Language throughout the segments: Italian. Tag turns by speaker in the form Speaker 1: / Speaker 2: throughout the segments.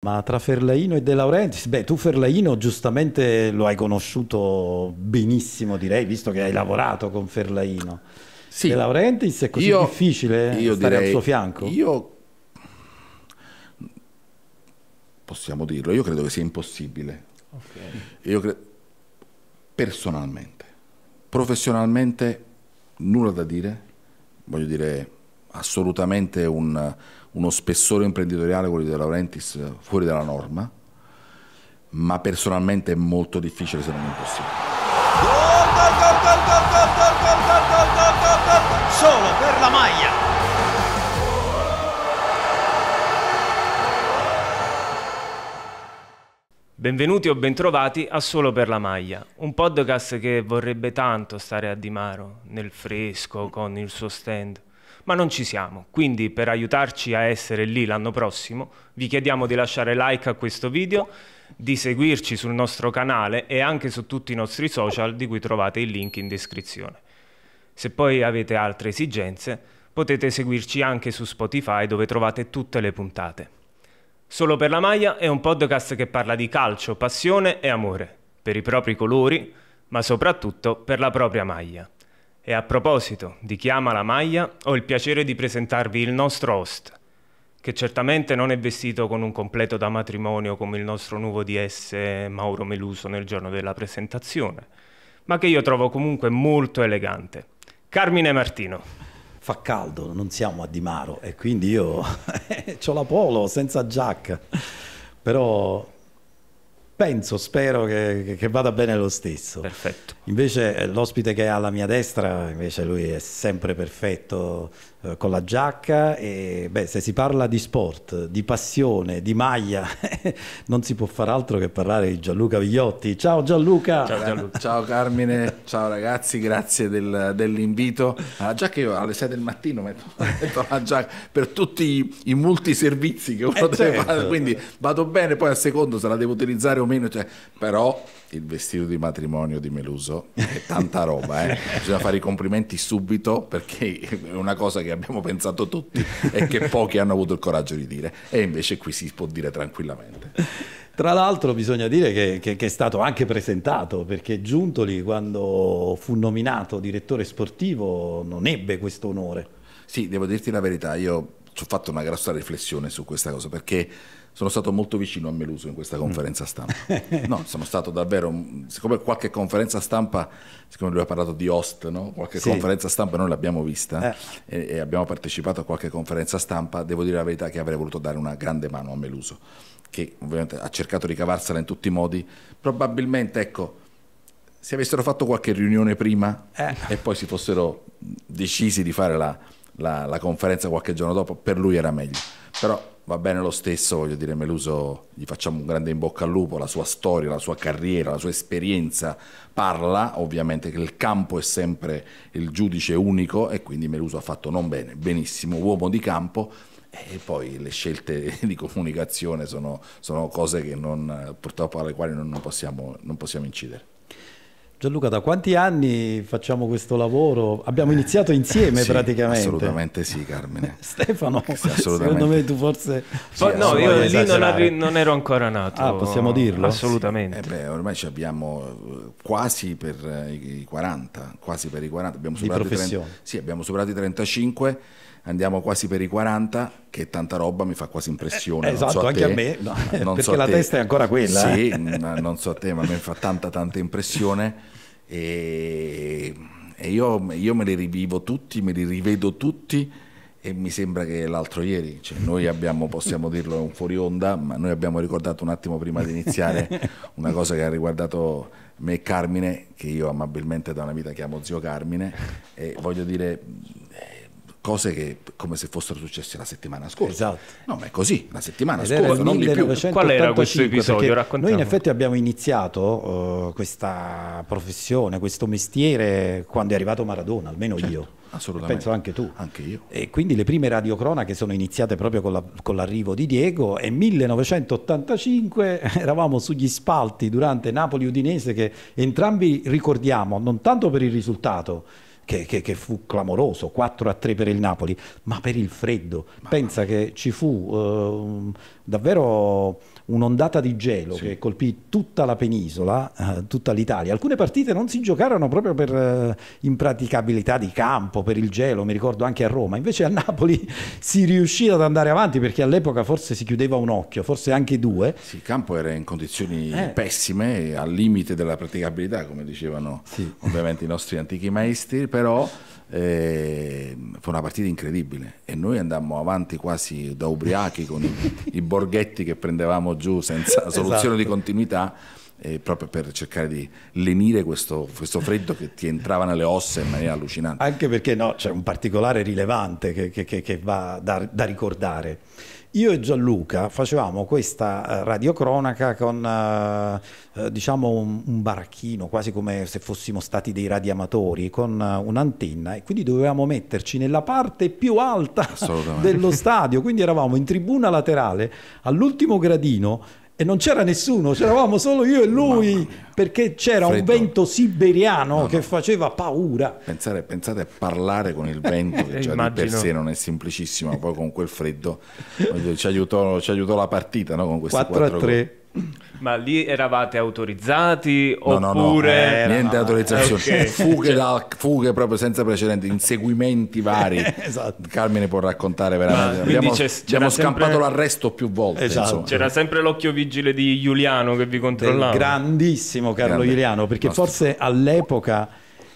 Speaker 1: Ma tra Ferlaino e De Laurentiis, beh, tu Ferlaino giustamente lo hai conosciuto benissimo, direi, visto che hai lavorato con Ferlaino. Sì. De Laurentiis è così io, difficile io stare direi, al suo fianco? Io
Speaker 2: possiamo dirlo, io credo che sia impossibile. Okay. Cre... personalmente, professionalmente nulla da dire, voglio dire assolutamente un, uno spessore imprenditoriale, quello di De Laurentiis, eh, fuori dalla norma, ma personalmente è molto difficile se non impossibile.
Speaker 1: Solo per la maglia.
Speaker 3: Benvenuti o bentrovati a Solo per la maglia, un podcast che vorrebbe tanto stare a Di Maro, nel fresco, con il suo stand ma non ci siamo. Quindi per aiutarci a essere lì l'anno prossimo vi chiediamo di lasciare like a questo video, di seguirci sul nostro canale e anche su tutti i nostri social di cui trovate il link in descrizione. Se poi avete altre esigenze potete seguirci anche su Spotify dove trovate tutte le puntate. Solo per la maglia è un podcast che parla di calcio, passione e amore, per i propri colori, ma soprattutto per la propria maglia. E a proposito di chi ama la maglia, ho il piacere di presentarvi il nostro host, che certamente non è vestito con un completo da matrimonio come il nostro nuovo DS Mauro Meluso nel giorno della presentazione,
Speaker 1: ma che io trovo comunque molto elegante. Carmine Martino. Fa caldo, non siamo a Di Maro e quindi io ho la polo senza giacca, però penso, spero che, che vada bene lo stesso. Perfetto. Invece eh, l'ospite che è alla mia destra, invece lui è sempre perfetto eh, con la giacca e beh, se si parla di sport, di passione, di maglia, non si può fare altro che parlare di Gianluca Vigliotti. Ciao Gianluca! Ciao, Gianluca. ciao
Speaker 2: Carmine, ciao ragazzi, grazie del, dell'invito. La giacca io alle 6 del mattino metto, metto la giacca per tutti i, i multiservizi che uno eh deve certo. fare, quindi vado bene, poi a secondo se la devo utilizzare o meno, cioè, però il vestito di matrimonio di Meluso è tanta roba, eh? bisogna fare i complimenti subito perché è una cosa che abbiamo pensato tutti e che pochi hanno avuto il coraggio di dire e invece qui si può dire tranquillamente.
Speaker 1: Tra l'altro bisogna dire che, che, che è stato anche presentato perché Giuntoli quando fu nominato direttore sportivo non ebbe questo onore.
Speaker 2: Sì, devo dirti la verità, io ho fatto una grossa riflessione su questa cosa perché sono stato molto vicino a Meluso in questa mm. conferenza stampa. No, sono stato davvero, siccome qualche conferenza stampa, siccome lui ha parlato di host, no? qualche sì. conferenza stampa noi l'abbiamo vista eh. e, e abbiamo partecipato a qualche conferenza stampa, devo dire la verità che avrei voluto dare una grande mano a Meluso, che ovviamente ha cercato di cavarsela in tutti i modi, probabilmente ecco se avessero fatto qualche riunione prima eh. e poi si fossero decisi di fare la, la, la, conferenza qualche giorno dopo, per lui era meglio. Però va bene lo stesso, voglio dire, Meluso gli facciamo un grande in bocca al lupo, la sua storia, la sua carriera, la sua esperienza parla, ovviamente che il campo è sempre il giudice unico e quindi Meluso ha fatto non bene, benissimo, uomo di campo e poi le scelte di comunicazione sono, sono cose non, purtroppo alle quali non, possiamo, non possiamo incidere.
Speaker 1: Gianluca, da quanti anni facciamo questo lavoro? Abbiamo iniziato insieme eh, sì, praticamente. Assolutamente
Speaker 2: sì, Carmine.
Speaker 1: Stefano, sì, secondo me tu forse... Sì, no, io lì non, non,
Speaker 3: ero ancora nato. Ah, possiamo dirlo? Assolutamente.
Speaker 2: Eh beh, ormai ci abbiamo eh, eh, quasi per i 40, quasi per i 40. Abbiamo superato I 30, sì, abbiamo superato i 35 andiamo quasi per i 40, che tanta roba mi fa quasi impressione. Eh, esatto, so a anche te, a me, no, perché so la te. testa è ancora quella. Sì, eh. non so a te, ma mi fa tanta tanta impressione e, e io, io, me li rivivo tutti, me li rivedo tutti e mi sembra che l'altro ieri, cioè noi abbiamo, possiamo dirlo, è un fuori onda, ma noi abbiamo ricordato un attimo prima di iniziare una cosa che ha riguardato me e Carmine, che io amabilmente da una vita chiamo zio Carmine, e voglio dire cose che come se fossero successe la settimana scorsa. Esatto. No, ma è così, la settimana Ed scorsa, non 1985, di più. Qual era questo episodio? Raccontiamo. Noi in effetti
Speaker 1: abbiamo iniziato uh, questa professione, questo mestiere quando è arrivato Maradona, almeno certo, io. Assolutamente. Penso anche tu. Anche io. E quindi le prime radiocronache sono iniziate proprio con, la, con l'arrivo di Diego e 1985 eravamo sugli spalti durante Napoli-Udinese che entrambi ricordiamo, non tanto per il risultato, che, che, che, fu clamoroso, 4 a 3 per il Napoli, ma per il freddo. Ma Pensa che ci fu uh, davvero un'ondata di gelo sì. che colpì tutta la penisola, eh, tutta l'Italia. Alcune partite non si giocarono proprio per eh, impraticabilità di campo, per il gelo, mi ricordo anche a Roma, invece a Napoli si riuscì ad andare avanti perché all'epoca forse si chiudeva un occhio, forse anche due. Sì, il campo era in condizioni eh. pessime, al limite della praticabilità, come dicevano
Speaker 2: sì. ovviamente i nostri antichi maestri, però eh, fu una partita incredibile e noi andammo avanti quasi da ubriachi con i, i borghetti che prendevamo giù senza soluzione esatto. di continuità eh, proprio per cercare di lenire questo,
Speaker 1: questo, freddo che ti entrava nelle ossa in maniera allucinante anche perché no, c'è un particolare rilevante che, che, che va da, da ricordare io e Gianluca facevamo questa eh, radiocronaca con eh, eh, diciamo un, un, baracchino, quasi come se fossimo stati dei radiamatori, con un'antenna e quindi dovevamo metterci nella parte più alta dello stadio, quindi eravamo in tribuna laterale all'ultimo gradino e non c'era nessuno, c'eravamo solo io e lui perché c'era Freddo. un vento siberiano no, no. che faceva paura. Pensate, pensate, a parlare con il vento
Speaker 2: che già Immagino. di per sé non è semplicissimo, poi con quel freddo ci aiutò, ci aiutò la partita no? con questi 4 a 3.
Speaker 3: Ma lì eravate autorizzati no, oppure... No, no, eh, niente autorizzazione, okay. fughe, da,
Speaker 2: fughe, proprio senza precedenti, inseguimenti vari. esatto. Carmine può raccontare veramente. Ma, abbiamo, abbiamo scampato sempre... l'arresto più volte. Esatto. C'era
Speaker 3: sempre l'occhio vigile di Giuliano che vi controllava. Del
Speaker 1: grandissimo Carlo Grande. Giuliano, perché Nostra. forse all'epoca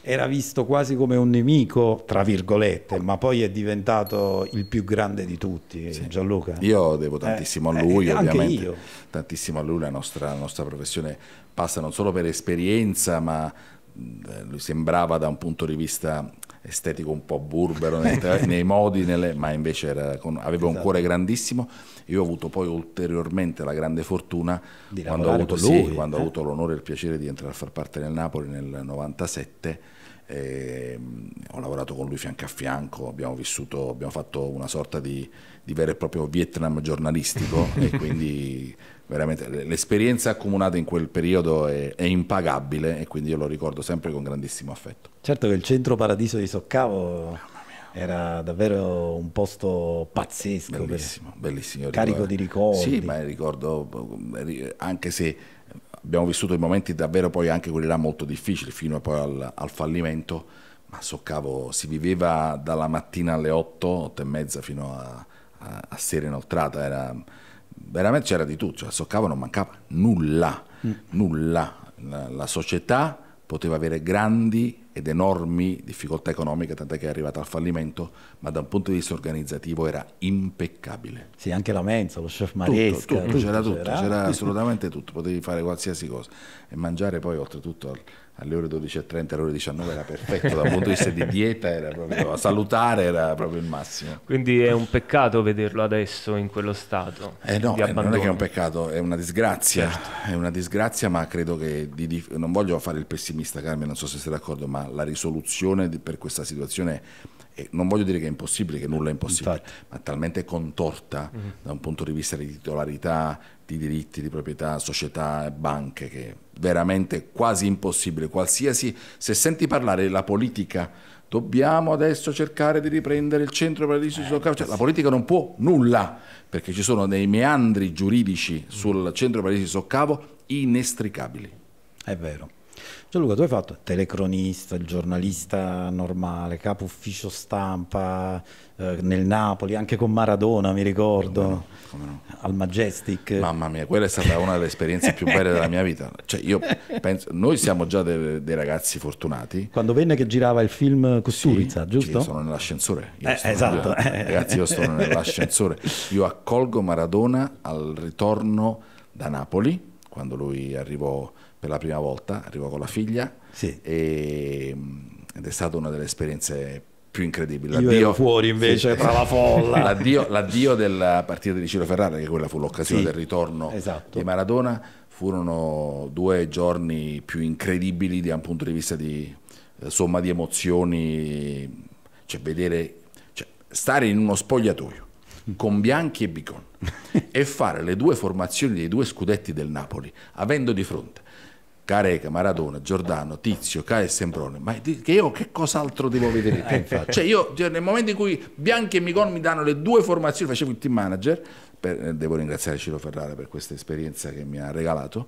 Speaker 1: era visto quasi come un nemico, tra virgolette, ma poi è diventato il più grande di tutti, eh, sì. Gianluca. Io devo eh, tantissimo eh, a lui, eh, ovviamente. Io.
Speaker 2: Tantissimo a lui, la nostra, la nostra professione passa non solo per esperienza, ma eh, lui sembrava da un punto di vista estetico un po' burbero nei, nei modi, nelle, ma invece era, aveva esatto. un cuore grandissimo. Io ho avuto poi ulteriormente la grande fortuna di quando, ho avuto, lui, sì, quando eh? ho avuto, l'onore e il piacere di entrare a far parte del Napoli nel 97 eh, ho lavorato con lui fianco a fianco, abbiamo vissuto, abbiamo fatto una sorta di, di vero e proprio Vietnam giornalistico e quindi veramente l'esperienza accumulata in quel periodo è, è, impagabile e quindi io lo ricordo sempre
Speaker 1: con grandissimo affetto. Certo che il centro paradiso di Soccavo era davvero un posto pazzesco, bellissimo, bellissimo, carico ricordo. di ricordi. Sì, ma ricordo
Speaker 2: mm, anche se abbiamo vissuto i momenti davvero poi anche quelli là molto difficili, fino poi al, al fallimento, ma soccavo, si viveva dalla mattina alle 8, 8 e mezza fino a, a, a sera inoltrata, era, veramente c'era di tutto, cioè, soccavo non mancava nulla, mm. nulla, la, la società poteva avere grandi ed enormi difficoltà economiche, tant'è che è arrivata al fallimento, ma da un punto di vista organizzativo era impeccabile. Sì,
Speaker 1: anche la mensa, lo chef Maresca. Tutto, tutto, c'era tutto, c'era assolutamente
Speaker 2: tutto, potevi fare qualsiasi cosa. E mangiare poi oltretutto alle ore 12.30, alle ore 19 era perfetto, dal punto di vista di dieta era proprio, salutare era proprio il massimo.
Speaker 3: Quindi è un peccato vederlo adesso in quello stato. Eh no, eh, non è che è un
Speaker 2: peccato, è una disgrazia, certo. è una disgrazia, ma credo che, di, di, non voglio fare il pessimista Carmine, non so se sei d'accordo, ma la, risoluzione di, per questa situazione è, non voglio dire che è impossibile, che nulla è impossibile, Infatti. ma talmente contorta mm -hmm. da un punto di vista di titolarità, di diritti, di proprietà, società, banche, che è veramente quasi impossibile. Qualsiasi, se senti parlare la politica dobbiamo adesso cercare di riprendere il centro paradiso eh, cioè, la politica non può nulla perché ci sono dei meandri giuridici sul mm. centro paradiso soccavo inestricabili
Speaker 1: è vero Gianluca, tu hai fatto telecronista, il giornalista normale, capo ufficio stampa eh, nel Napoli, anche con Maradona, mi ricordo, come no, come no. al Majestic. Mamma mia, quella
Speaker 2: è stata una delle esperienze più belle della mia vita. Cioè, io penso, noi siamo già dei, dei, ragazzi fortunati. Quando venne che girava il film Costurizza, sì, giusto? Sì, sono nell'ascensore. Eh, esatto. Nella, ragazzi, io sono nell'ascensore. Io accolgo Maradona al ritorno da Napoli, quando lui arrivò per la prima volta, arrivò con la figlia sì. e, mm, ed è stata una delle esperienze più incredibili. L'addio, Io fuori invece sì, tra la folla. l'addio, l'addio, della partita di Ciro Ferrara, che quella fu l'occasione sì, del ritorno esatto. di Maradona, furono due giorni più incredibili da un punto di vista di eh, somma di emozioni, cioè vedere, cioè, stare in uno spogliatoio mm. con Bianchi e Bicon e fare le due formazioni dei due scudetti del Napoli, avendo di fronte Careca, Maradona, Giordano, Tizio, Caio e Semprone, ma che io che cos'altro devo vedere? Eh, cioè io cioè, nel momento in cui Bianchi e Micon mi danno le due formazioni, facevo il team manager, per, eh, devo ringraziare Ciro Ferrara per questa esperienza che mi ha regalato,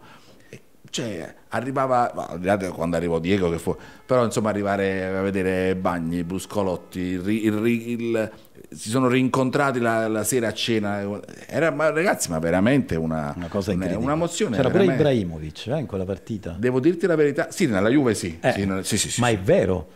Speaker 2: cioè, arrivava, al di là di quando arrivò Diego che fu, però insomma arrivare a vedere Bagni, Bruscolotti, il, il, il, si sono rincontrati la, la, sera a cena, era ma ragazzi ma veramente una, una cosa incredibile, una mozione. C'era veramente... pure
Speaker 1: Ibrahimovic eh, in quella partita. Devo dirti la verità, sì, nella Juve sì, eh, sì, nella, sì, sì ma è vero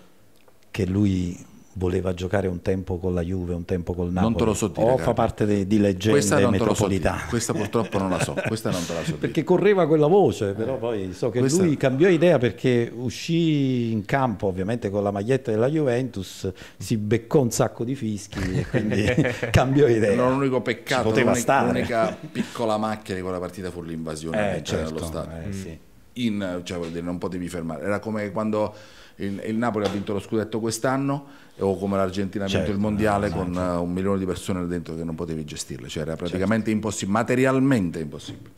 Speaker 1: che lui voleva giocare un tempo con la Juve, un tempo col Napoli. Non te lo so dire. O fa parte di, di leggende questa metropolitana. So questa purtroppo non la so, questa non te la so dire. Perché correva quella voce, eh, però poi so che questa... lui cambiò idea perché uscì in campo ovviamente con la maglietta della Juventus, si beccò un sacco di fischi e quindi cambiò idea. Non l'unico peccato, Ci poteva l'unica, stare. l'unica
Speaker 2: piccola macchia di quella partita fu l'invasione eh, certo, dello stadio. Eh, sì. In, cioè, non potevi fermare, era come quando il, il Napoli ha vinto lo scudetto quest'anno o come l'Argentina ha certo, vinto il mondiale eh, con certo.
Speaker 1: un milione di persone dentro che non potevi gestirle, cioè era certo. praticamente certo. impossibile, materialmente impossibile.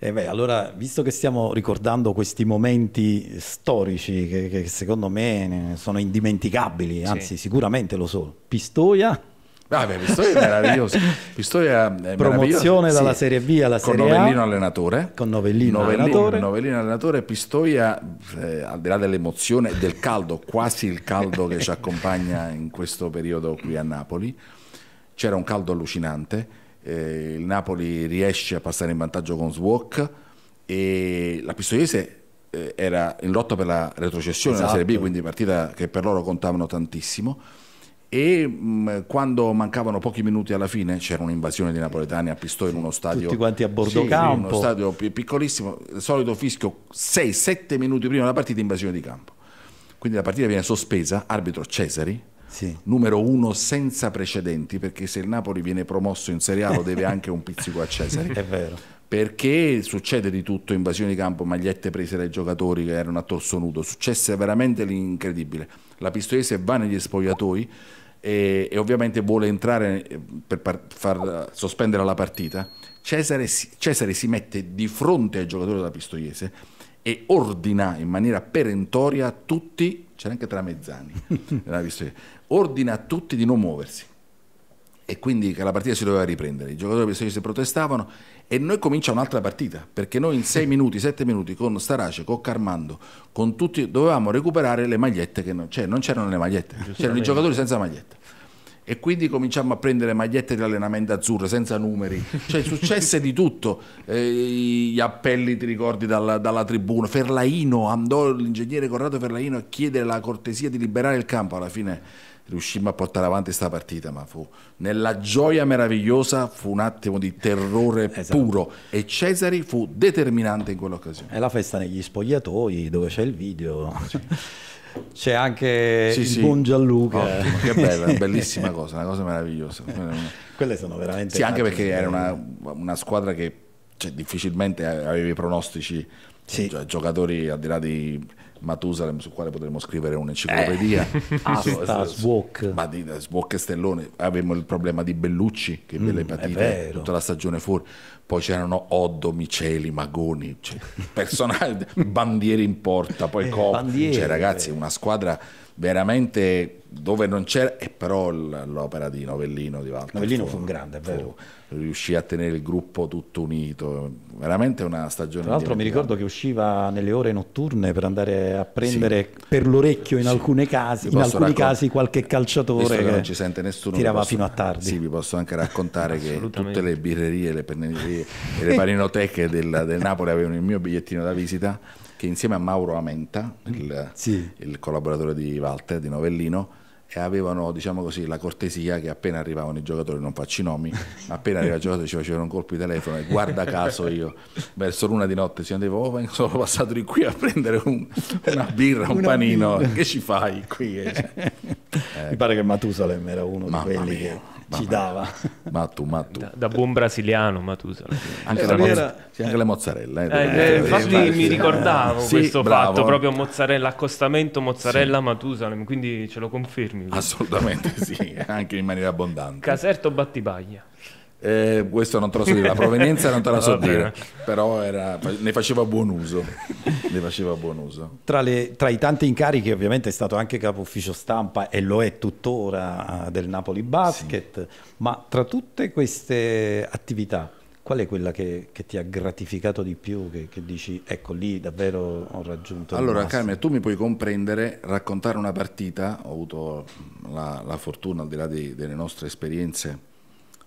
Speaker 1: Eh beh, allora, visto che stiamo ricordando questi momenti storici che, che secondo me sono indimenticabili, anzi sì. sicuramente lo sono, Pistoia Vabbè, ah, Pistoia è meraviglioso. Pistoia è Promozione dalla sì. Serie B alla Serie con A. Con Novellino allenatore. Con Novellino, Novellino allenatore.
Speaker 2: Novellino allenatore. Pistoia, eh, al di là dell'emozione, del caldo, quasi il caldo che ci accompagna in questo periodo qui a Napoli, c'era un caldo allucinante. Eh, il Napoli riesce a passare in vantaggio con Swok e la Pistoiese eh, era in lotta per la retrocessione esatto. Serie B, esatto. quindi partita che per loro contavano tantissimo e mh, mm, quando mancavano pochi minuti alla fine c'era un'invasione di napoletani a Pistoia in uno stadio tutti quanti a bordo sì, campo uno stadio piccolissimo il solito fischio 6-7 minuti prima della partita invasione di campo quindi la partita viene sospesa arbitro Cesari sì. numero uno senza precedenti perché se il Napoli viene promosso in Serie A lo deve anche un pizzico a Cesari è vero perché succede di tutto, invasione di campo, magliette prese dai giocatori che erano a torso nudo, successe veramente l'incredibile. La Pistoiese va negli spogliatoi, e, e ovviamente vuole entrare eh, per far sospendere la partita, Cesare si, Cesare si mette di fronte al giocatore della Pistoiese e ordina in maniera perentoria a tutti, c'era anche Tramezzani, ordina a tutti di non muoversi e quindi la partita si doveva riprendere. I giocatori si protestavano e noi comincia un'altra partita perché noi in 6 minuti, 7 minuti con Starace, con Carmando, con tutti dovevamo recuperare le magliette che non, cioè, non c'erano le magliette, c'erano i giocatori senza magliette. E quindi cominciamo a prendere magliette di allenamento azzurre senza numeri, cioè successe di tutto. Eh, gli appelli, ti ricordi, dalla, dalla tribuna. Ferlaino andò l'ingegnere Corrado Ferlaino a chiedere la cortesia di liberare il campo alla fine riuscimmo a portare avanti questa partita, ma fu nella gioia meravigliosa fu un attimo di terrore esatto. puro e Cesari
Speaker 1: fu determinante in quell'occasione. È la festa negli spogliatoi dove c'è il video. Sì. C'è anche sì, il sì. buon Gianluca. Ottimo, che bella, bellissima
Speaker 2: cosa, una cosa meravigliosa.
Speaker 1: Quelle sono veramente... Sì, anche perché era una,
Speaker 2: una squadra che cioè, difficilmente avevi pronostici, sì. Cioè, giocatori al di là di Matusalem su quale potremmo scrivere un'enciclopedia eh. ah, Svok ma di eh, Svok e Stellone avevamo il problema di Bellucci che mm, patite tutta la stagione fuori poi c'erano Oddo, Miceli, Magoni cioè, personaggi, bandieri in porta poi eh, Cop cioè ragazzi eh. una squadra veramente dove non c'era, e però l'opera di Novellino di Walter. Novellino fu, fu un grande, è vero. riuscì a tenere il gruppo tutto unito, veramente
Speaker 1: una stagione. Tra l'altro mi ricordo che usciva nelle ore notturne per andare a prendere sì. per l'orecchio in, sì. alcuni casi, in alcuni casi qualche calciatore che, non ci sente nessuno, tirava posso, fino a tardi. Sì,
Speaker 2: vi posso anche raccontare che tutte le birrerie, le pennerie e le paninoteche del, del Napoli avevano il mio bigliettino da visita che insieme a Mauro Amenta, mm. il, sì. il collaboratore di Walter, di Novellino, e avevano diciamo così, la cortesia che appena arrivavano i giocatori, non faccio i nomi, ma appena arrivava il giocatore ci facevano un colpo di telefono e guarda caso io verso l'una di notte si andavo, oh, sono passato di qui a prendere un, una birra, un una panino, birra. che
Speaker 1: ci fai qui? Eh. Mi pare che Matusalem era uno Mamma di quelli mia. che ci dava.
Speaker 3: Ma
Speaker 2: tu, Da,
Speaker 3: da buon brasiliano, ma
Speaker 1: Anche, eh, mozz- sì, anche le
Speaker 3: mozzarella. Eh, eh, eh infatti mi ricordavo questo sì, fatto, proprio mozzarella, accostamento mozzarella sì. Matusalem, quindi ce lo confermi? Assolutamente sì,
Speaker 2: anche in maniera abbondante.
Speaker 1: Caserto Battipaglia.
Speaker 2: Eh, questo non te lo so dire, la provenienza non te la so dire, però era, ne, faceva buon uso, ne faceva buon uso.
Speaker 1: Tra, le, tra, i tanti incarichi ovviamente è stato anche capo ufficio stampa e lo è tuttora eh, del Napoli Basket, sì. ma tra tutte queste attività qual è quella che, che, ti ha gratificato di più, che, che, dici ecco lì davvero ho raggiunto... Allora Carmen, tu mi puoi comprendere,
Speaker 2: raccontare una partita, ho avuto la, la fortuna al di là di, delle nostre esperienze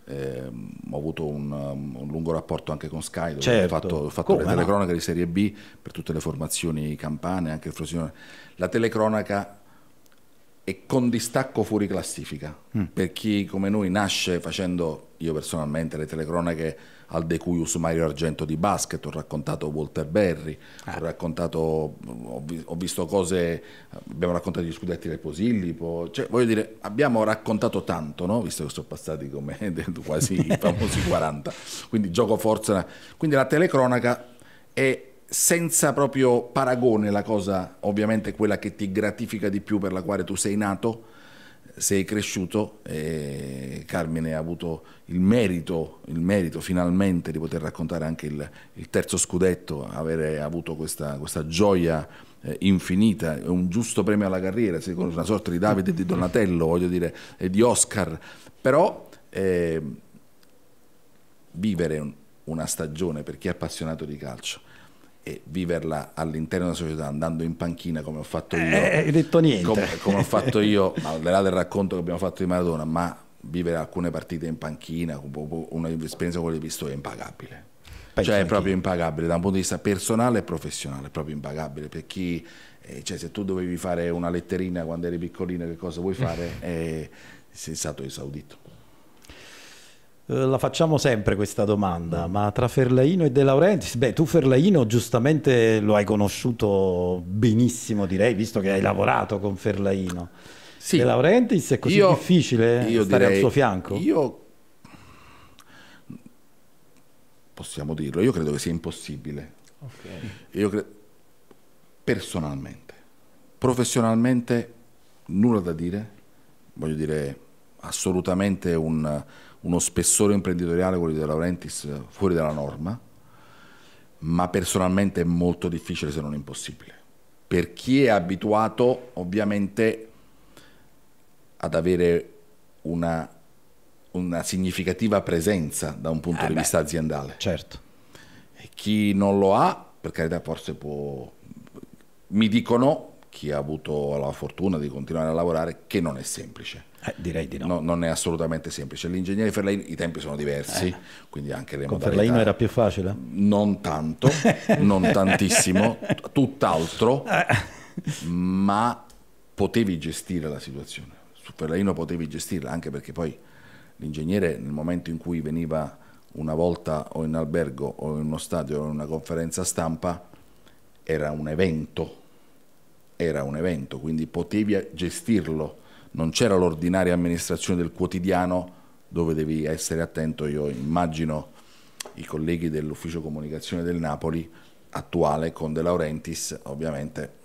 Speaker 2: eh, ho avuto un, um, un, lungo rapporto anche con Sky, dove certo. ho fatto, ho fatto le telecronache no? di Serie B per tutte le formazioni campane, anche il Frosinone. La telecronaca è con distacco fuori classifica. Mm. Per chi come noi nasce facendo, io personalmente, le telecronache al Decuius Mario Argento di basket, ho raccontato Walter Berry, ah. ho, raccontato, ho, vi, ho, visto cose, abbiamo raccontato gli scudetti del Posillipo, cioè, voglio dire, abbiamo raccontato tanto, no? visto che sono passati come quasi i famosi 40, quindi gioco forza, quindi la telecronaca è senza proprio paragone la cosa, ovviamente quella che ti gratifica di più per la quale tu sei nato, sei cresciuto e eh, Carmine ha avuto il merito, il merito finalmente di poter raccontare anche il, il terzo scudetto, avere avuto questa, questa gioia eh, infinita, un giusto premio alla carriera, una sorta di Davide e di Donatello, voglio dire, e di Oscar, però eh, vivere un, una stagione per chi è appassionato di calcio e viverla all'interno della società andando in panchina come ho fatto eh, io eh, hai detto niente come, come ho fatto io al di là del racconto che abbiamo fatto di Maradona ma vivere alcune partite in panchina un'esperienza con le pistole è impagabile Penso cioè è proprio impagabile da un punto di vista personale e professionale, è proprio impagabile per chi, eh, cioè se tu dovevi fare una letterina quando eri piccolina, che cosa vuoi fare, eh, sei stato esaudito.
Speaker 1: Eh, la facciamo sempre questa domanda, mm. ma tra Ferlaino e De Laurentiis, beh, tu Ferlaino giustamente lo hai conosciuto benissimo, direi, visto che hai lavorato con Ferlaino. Sì, De Laurentiis è così io, difficile io stare direi, al suo fianco? Io possiamo dirlo,
Speaker 2: io credo che sia impossibile. Okay. Cre... personalmente, professionalmente nulla da dire, voglio dire assolutamente un uno spessore imprenditoriale, quello di De Laurentiis, fuori dalla norma, ma personalmente è molto difficile se non impossibile. Per chi è abituato ovviamente ad avere una, una significativa presenza da un punto eh di beh, vista aziendale. Certo. E chi non lo ha, per carità, forse può... Mi dicono, chi ha avuto la fortuna di continuare a lavorare, che non è semplice eh, direi di no. no. Non è assolutamente semplice. L'ingegnere Ferlaino, i tempi sono diversi, eh. quindi anche le Con modalità... Ferlaino era
Speaker 1: più facile?
Speaker 2: Non tanto, non tantissimo, tutt'altro, eh. ma potevi gestire la situazione. Su Ferlaino potevi gestirla, anche perché poi l'ingegnere nel momento in cui veniva una volta o in albergo o in uno stadio o in una conferenza stampa, era un evento, era un evento, quindi potevi gestirlo non c'era l'ordinaria amministrazione del quotidiano dove devi essere attento, io immagino i colleghi dell'ufficio comunicazione del Napoli attuale con De Laurentiis ovviamente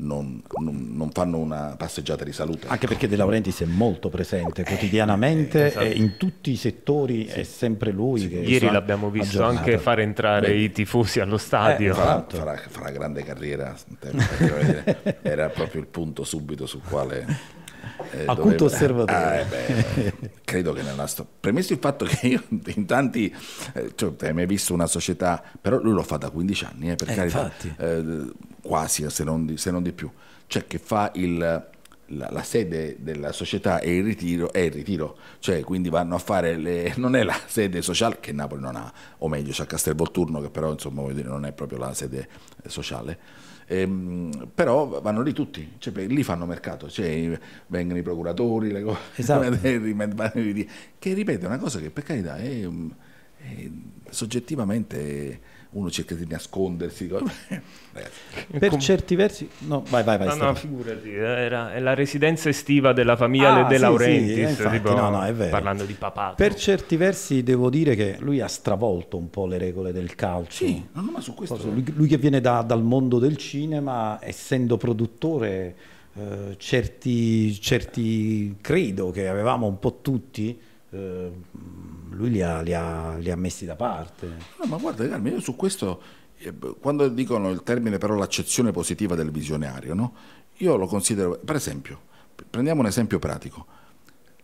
Speaker 2: non,
Speaker 1: non, non, fanno una passeggiata di salute. Anche perché De Laurentiis è molto presente quotidianamente eh, esatto. in tutti i settori sì. è sempre lui. Sì, che ieri l'abbiamo visto aggiornata. anche far entrare Beh. i tifosi allo eh, stadio. Eh, farà,
Speaker 2: farà, farà, grande carriera, era proprio il punto subito sul quale eh, Acuto doveva... osservatore. Ah, eh, beh, credo che nel nostro... Premesso il fatto che io in tanti... Eh, cioè, hai mai visto una società... Però lui lo fa da 15 anni, eh, per eh, carità. Eh, quasi, se non, di, se non, di, più. Cioè che fa il... La, la, sede della società e il, ritiro, è il ritiro, cioè quindi vanno a fare le, non è la sede sociale che Napoli non ha, o meglio c'è Castelvolturno che però insomma dire, non è proprio la sede sociale ehm, però vanno lì tutti, cioè, lì fanno mercato, cioè, vengono i procuratori, le cose, esatto. che ripeto, è una cosa che per carità è, è soggettivamente uno cerca di nascondersi. Eh. per Com- certi versi, no, vai, vai, vai. No, no
Speaker 3: figurati, eh, era, è la residenza estiva della famiglia ah, De Laurenti. sì, sì, eh, no, no, è vero. parlando di papà.
Speaker 1: Per certi versi devo dire che lui ha stravolto un po' le regole del calcio. Sì,
Speaker 2: no, no, ma su questo... Lui,
Speaker 1: lui che viene da, dal mondo del cinema, essendo produttore... Eh, certi, certi credo che avevamo un po' tutti eh, lui li ha, li, ha, li ha, messi da parte.
Speaker 2: No, ma guarda Carmine, io su questo, eh, quando dicono il termine però l'accezione positiva del visionario, no? io lo considero, per esempio, prendiamo un esempio pratico,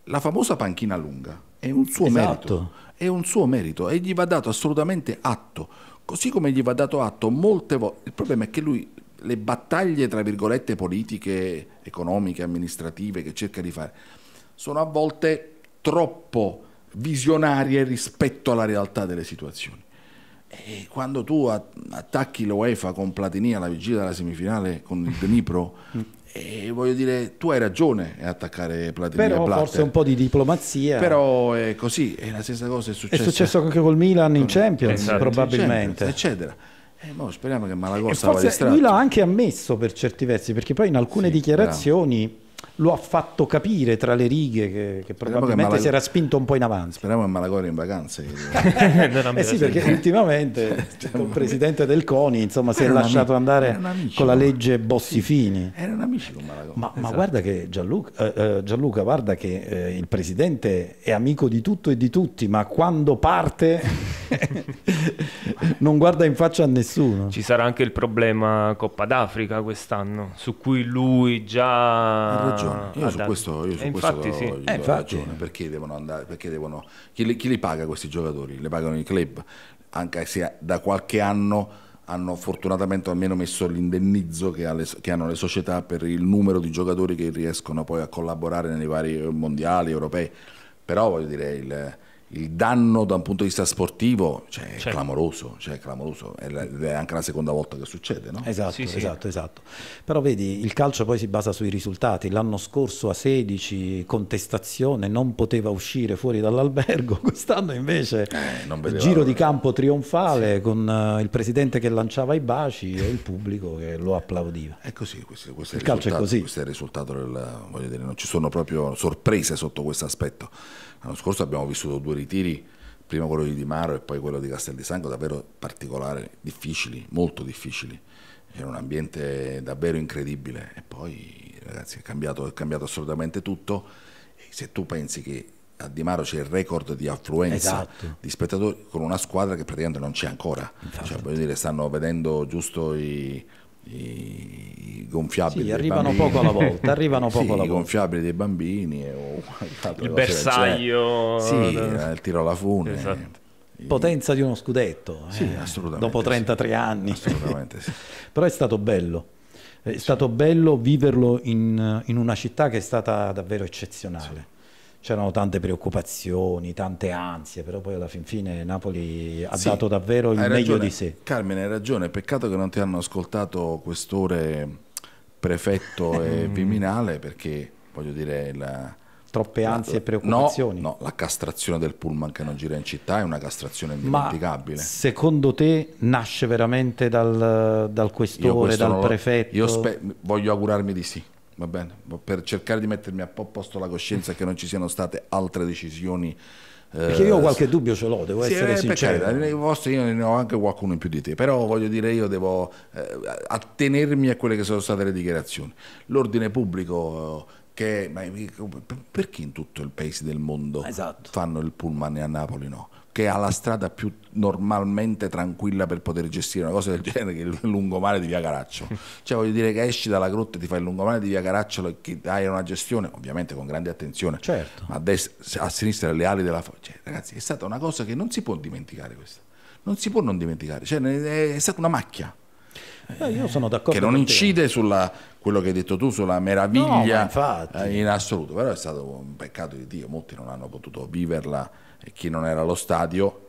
Speaker 2: la famosa panchina lunga è un suo esatto. merito, è un suo merito e gli va dato assolutamente atto, così come gli va dato atto molte volte, il problema è che lui le battaglie, tra virgolette, politiche, economiche, amministrative che cerca di fare, sono a volte troppo visionarie rispetto alla realtà delle situazioni. E quando tu attacchi l'UEFA con Platini alla vigilia della semifinale con il Dnipro, mm. E voglio dire, tu hai ragione a attaccare Platini Però forse un
Speaker 1: po' di diplomazia.
Speaker 2: Però è così, è la stessa cosa è successa. È successo
Speaker 1: anche col Milan in Champions, esatto. probabilmente. Champions,
Speaker 2: eccetera. Eh, no, speriamo che Malagosta vada distratto. Lui
Speaker 1: l'ha anche ammesso per certi versi, perché poi in alcune sì, dichiarazioni bravo lo ha fatto capire tra le righe che, che probabilmente che Malagor... si era spinto un po' in avanti. Speriamo che Malagori in vacanze. eh sì, perché ultimamente cioè, il cioè, presidente del CONI insomma, si è lasciato amico, andare con la legge Bossifini. Sì, erano amici con Malagori. Ma, esatto. ma guarda che Gianluca, eh, eh, Gianluca guarda che eh, il presidente è amico di tutto e di tutti, ma quando parte non guarda in faccia a nessuno. Ci
Speaker 3: sarà anche il problema Coppa d'Africa quest'anno, su cui lui già ragione. Ah, io su ah, questo, io su eh, questo do, sì. do
Speaker 1: eh, ragione. Perché devono andare?
Speaker 2: Perché devono, chi, li, chi li paga questi giocatori? Le pagano i club, anche se da qualche anno hanno fortunatamente almeno messo l'indennizzo che, che, hanno le società per il numero di giocatori che riescono poi a collaborare nei vari mondiali europei. Però voglio dire, il, il danno da un punto di vista sportivo cioè, è, certo. clamoroso, cioè, è clamoroso,
Speaker 1: è, è anche la seconda volta che succede, no? Esatto, sì, esatto, sì. esatto. Però vedi, il calcio poi si basa sui risultati. L'anno scorso a 16 contestazione non poteva uscire fuori dall'albergo, quest'anno invece eh, giro di campo trionfale sì. con uh, il presidente che lanciava i baci e il pubblico che lo applaudiva. È così, questo, questo il è il calcio è così.
Speaker 2: Questo è il risultato del, voglio dire, non ci sono proprio sorprese sotto questo aspetto. L'anno scorso abbiamo vissuto due due ritiri, prima quello di Di Maro e poi quello di Castel di Sanco, davvero particolari, difficili, molto difficili. Era un ambiente davvero incredibile e poi ragazzi è cambiato, è cambiato assolutamente tutto. E se tu pensi che a Di Maro c'è il record di affluenza esatto. di spettatori con una squadra che praticamente non c'è ancora, cioè, dire, stanno vedendo giusto i i gonfiabili sì, arrivano bambini. poco alla volta arrivano poco sì, alla volta. i gonfiabili dei bambini o il bersaglio cioè, sì, eh, il tiro alla fune
Speaker 1: esatto. potenza di uno scudetto eh, sì, eh, dopo 33 anni però è stato bello è stato bello viverlo in, in, una città che è stata davvero eccezionale c'erano tante preoccupazioni, tante ansie, però poi alla fin fine Napoli ha sì, dato davvero il meglio di sé.
Speaker 2: Carmine, hai ragione, peccato che non ti hanno ascoltato questore prefetto e mm. Viminale perché voglio dire la, troppe ansie e preoccupazioni. No, no, la castrazione del pullman che non gira in città è una castrazione indimenticabile. Ma
Speaker 1: secondo te nasce veramente dal, dal questore, dal non, prefetto? Io
Speaker 2: voglio augurarmi di sì va bene, per cercare di mettermi a posto la coscienza che non ci siano state altre decisioni. Eh, perché io ho qualche dubbio ce l'ho, devo sì, essere eh, sincero. Nei certo, vostri eh, io ne ho anche qualcuno in più di te, però voglio dire io devo eh, attenermi a quelle che sono state le dichiarazioni. L'ordine pubblico eh, che, ma, perché in tutto il paese del mondo esatto. fanno il pullman e a Napoli no? che ha la strada più normalmente tranquilla per poter gestire una cosa del genere che è il lungomare di Via Caraccio. Cioè voglio dire che esci dalla grotta e ti fai il lungomare di Via Caraccio che hai una gestione, ovviamente con grande attenzione, certo. ma a, destra, a sinistra le ali della... Cioè, ragazzi, è stata una cosa che non si può dimenticare questa. Non si può non dimenticare, cioè, è stata una macchia. Eh, io sono d'accordo. Che non incide su quello che hai detto tu, sulla meraviglia no, eh, in assoluto, però è stato un peccato di Dio, molti non hanno potuto viverla e chi non era allo stadio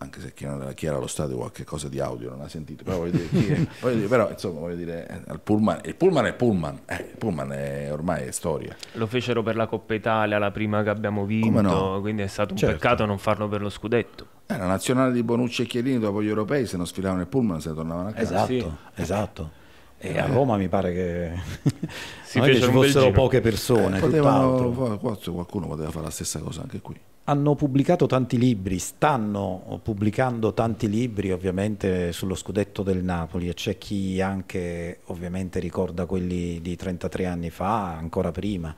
Speaker 2: anche se chi, era, chi era allo stadio qualche cosa di audio non ha sentito, però voglio dire, chi è, voglio dire però insomma voglio dire, il eh, pullman, il pullman è pullman, eh, il pullman è ormai è storia.
Speaker 3: Lo fecero per la Coppa Italia, la prima che abbiamo
Speaker 2: vinto, no? quindi è stato un certo. peccato
Speaker 3: non farlo per lo scudetto.
Speaker 2: Eh, la nazionale di Bonucci e Chiellini dopo gli europei se non sfilavano il pullman se tornavano a casa. Esatto, sì. esatto. E a Roma mi pare che,
Speaker 1: si che ci fossero poche persone. Eh, potevano, qualcuno poteva fare la stessa cosa anche qui. Hanno pubblicato tanti libri, stanno pubblicando tanti libri ovviamente sullo scudetto del Napoli e c'è chi anche ovviamente ricorda quelli di 33 anni fa, ancora prima.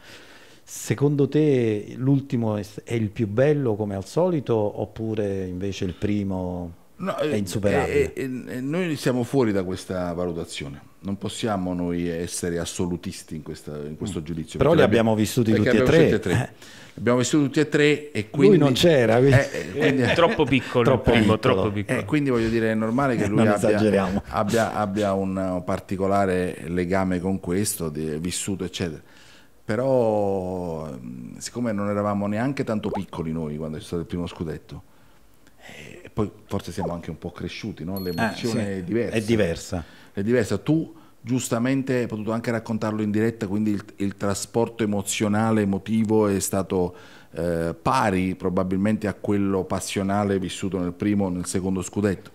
Speaker 1: Secondo te l'ultimo è il più bello come al solito oppure invece il primo no, è eh, insuperabile?
Speaker 2: Eh, eh, eh, noi siamo fuori da questa valutazione non possiamo noi essere assolutisti in, questa, in questo mm. giudizio. Però eh. li abbiamo vissuti tutti abbiamo e tre. Eh. Abbiamo vissuto tutti e tre e quindi... Lui non c'era, eh, eh, quindi... È troppo piccolo. troppo piccolo. Troppo piccolo. Eh, quindi voglio dire, è normale che eh, lui abbia, abbia, abbia, un particolare legame con questo, di, vissuto, eccetera. Però, ehm, siccome non eravamo neanche tanto piccoli noi quando c'è stato il primo scudetto, e poi forse siamo anche un po' cresciuti, no? l'emozione sì, è diversa. È diversa è diversa. Tu giustamente hai potuto anche raccontarlo in diretta, quindi il, il trasporto emozionale, emotivo è stato eh, pari probabilmente a quello passionale vissuto nel primo o nel secondo scudetto.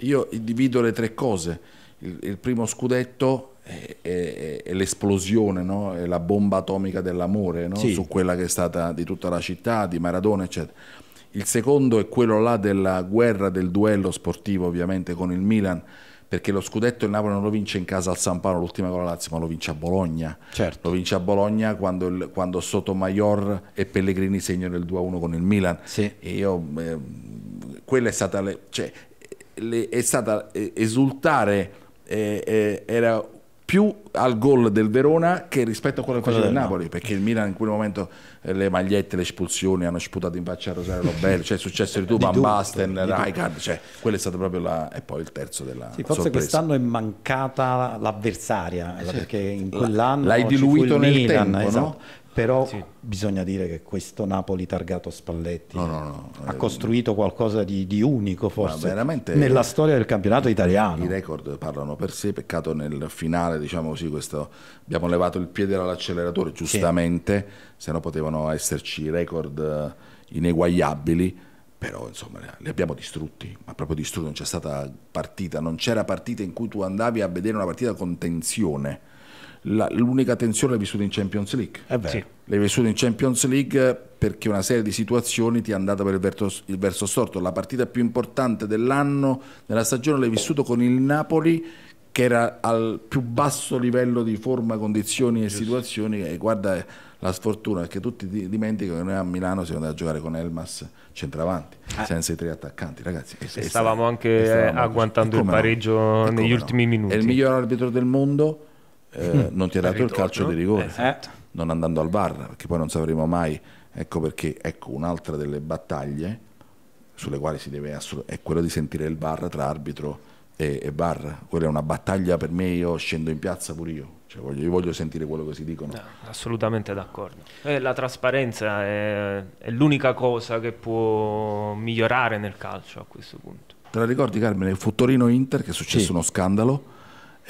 Speaker 2: Io divido le tre cose. Il, il primo scudetto è, è, è l'esplosione, no? è la bomba atomica dell'amore no? sì. su quella che è stata di tutta la città, di Maradona, eccetera. Il secondo è quello là della guerra, del duello sportivo ovviamente con il Milan perché lo scudetto il Napoli non lo vince in casa al San Paolo, l'ultima con Lazio, ma lo vince a Bologna. Certo. Lo vince a Bologna quando, il, quando Sotomayor e Pellegrini segnano il 2-1 con il Milan. Sì. E io, eh, quella è stata, le, cioè, le, è stata eh, esultare, eh, eh, era più al gol del Verona che rispetto a quello che faceva il Napoli, no. perché il Milan in quel momento eh, le magliette, le espulsioni hanno sputato in faccia a Rosario Lobelli, cioè è successo di tu, Van Basten, Rijkaard, cioè quella è stata proprio la...
Speaker 1: e poi il terzo della sì, Forse sorpresa. quest'anno è mancata l'avversaria, eh, perché in quell'anno l'hai diluito nel Milan, tempo, esatto. no? però sì. bisogna dire che questo Napoli targato Spalletti no, no, no, ha costruito qualcosa di, di unico forse nella
Speaker 2: storia del campionato italiano. I record parlano per sé, peccato nel finale diciamo così, questo, abbiamo levato il piede all'acceleratore, giustamente, sì. se no potevano esserci record eh, ineguagliabili però insomma li abbiamo distrutti, ma proprio distrutti, non c'è stata partita, non c'era partita in cui tu andavi a vedere una partita con tensione la, l'unica tensione l'hai vissuta in Champions League. Eh beh. Sì. L'hai vissuta in Champions League perché una serie di situazioni ti è andata per il verso, il verso storto. La partita più importante dell'anno, della stagione, l'hai vissuta con il Napoli che era al più basso livello di forma, condizioni e situazioni. E guarda eh, la sfortuna, perché tutti dimenticano che noi a Milano siamo andati a giocare con Elmas centravanti, ah. senza i tre attaccanti, ragazzi. E,
Speaker 3: stavamo anche stavamo eh, agguantando il pareggio negli no? ultimi minuti. È il miglior arbitro del mondo
Speaker 2: eh, non ti ha dato il calcio di rigore, esatto. non andando al VAR, perché poi non sapremo mai. Ecco perché, ecco, un'altra delle battaglie sulle quali si deve assolutamente, è quella di sentire il VAR tra arbitro e, e VAR. Quella è una battaglia per me, io scendo in piazza pure io, cioè voglio, io voglio sentire quello che si dicono. No,
Speaker 3: assolutamente d'accordo. Eh, la trasparenza è, è l'unica cosa che può migliorare nel calcio a questo punto.
Speaker 2: Te la ricordi Carmine? Fu Torino Inter che è successo sì. uno scandalo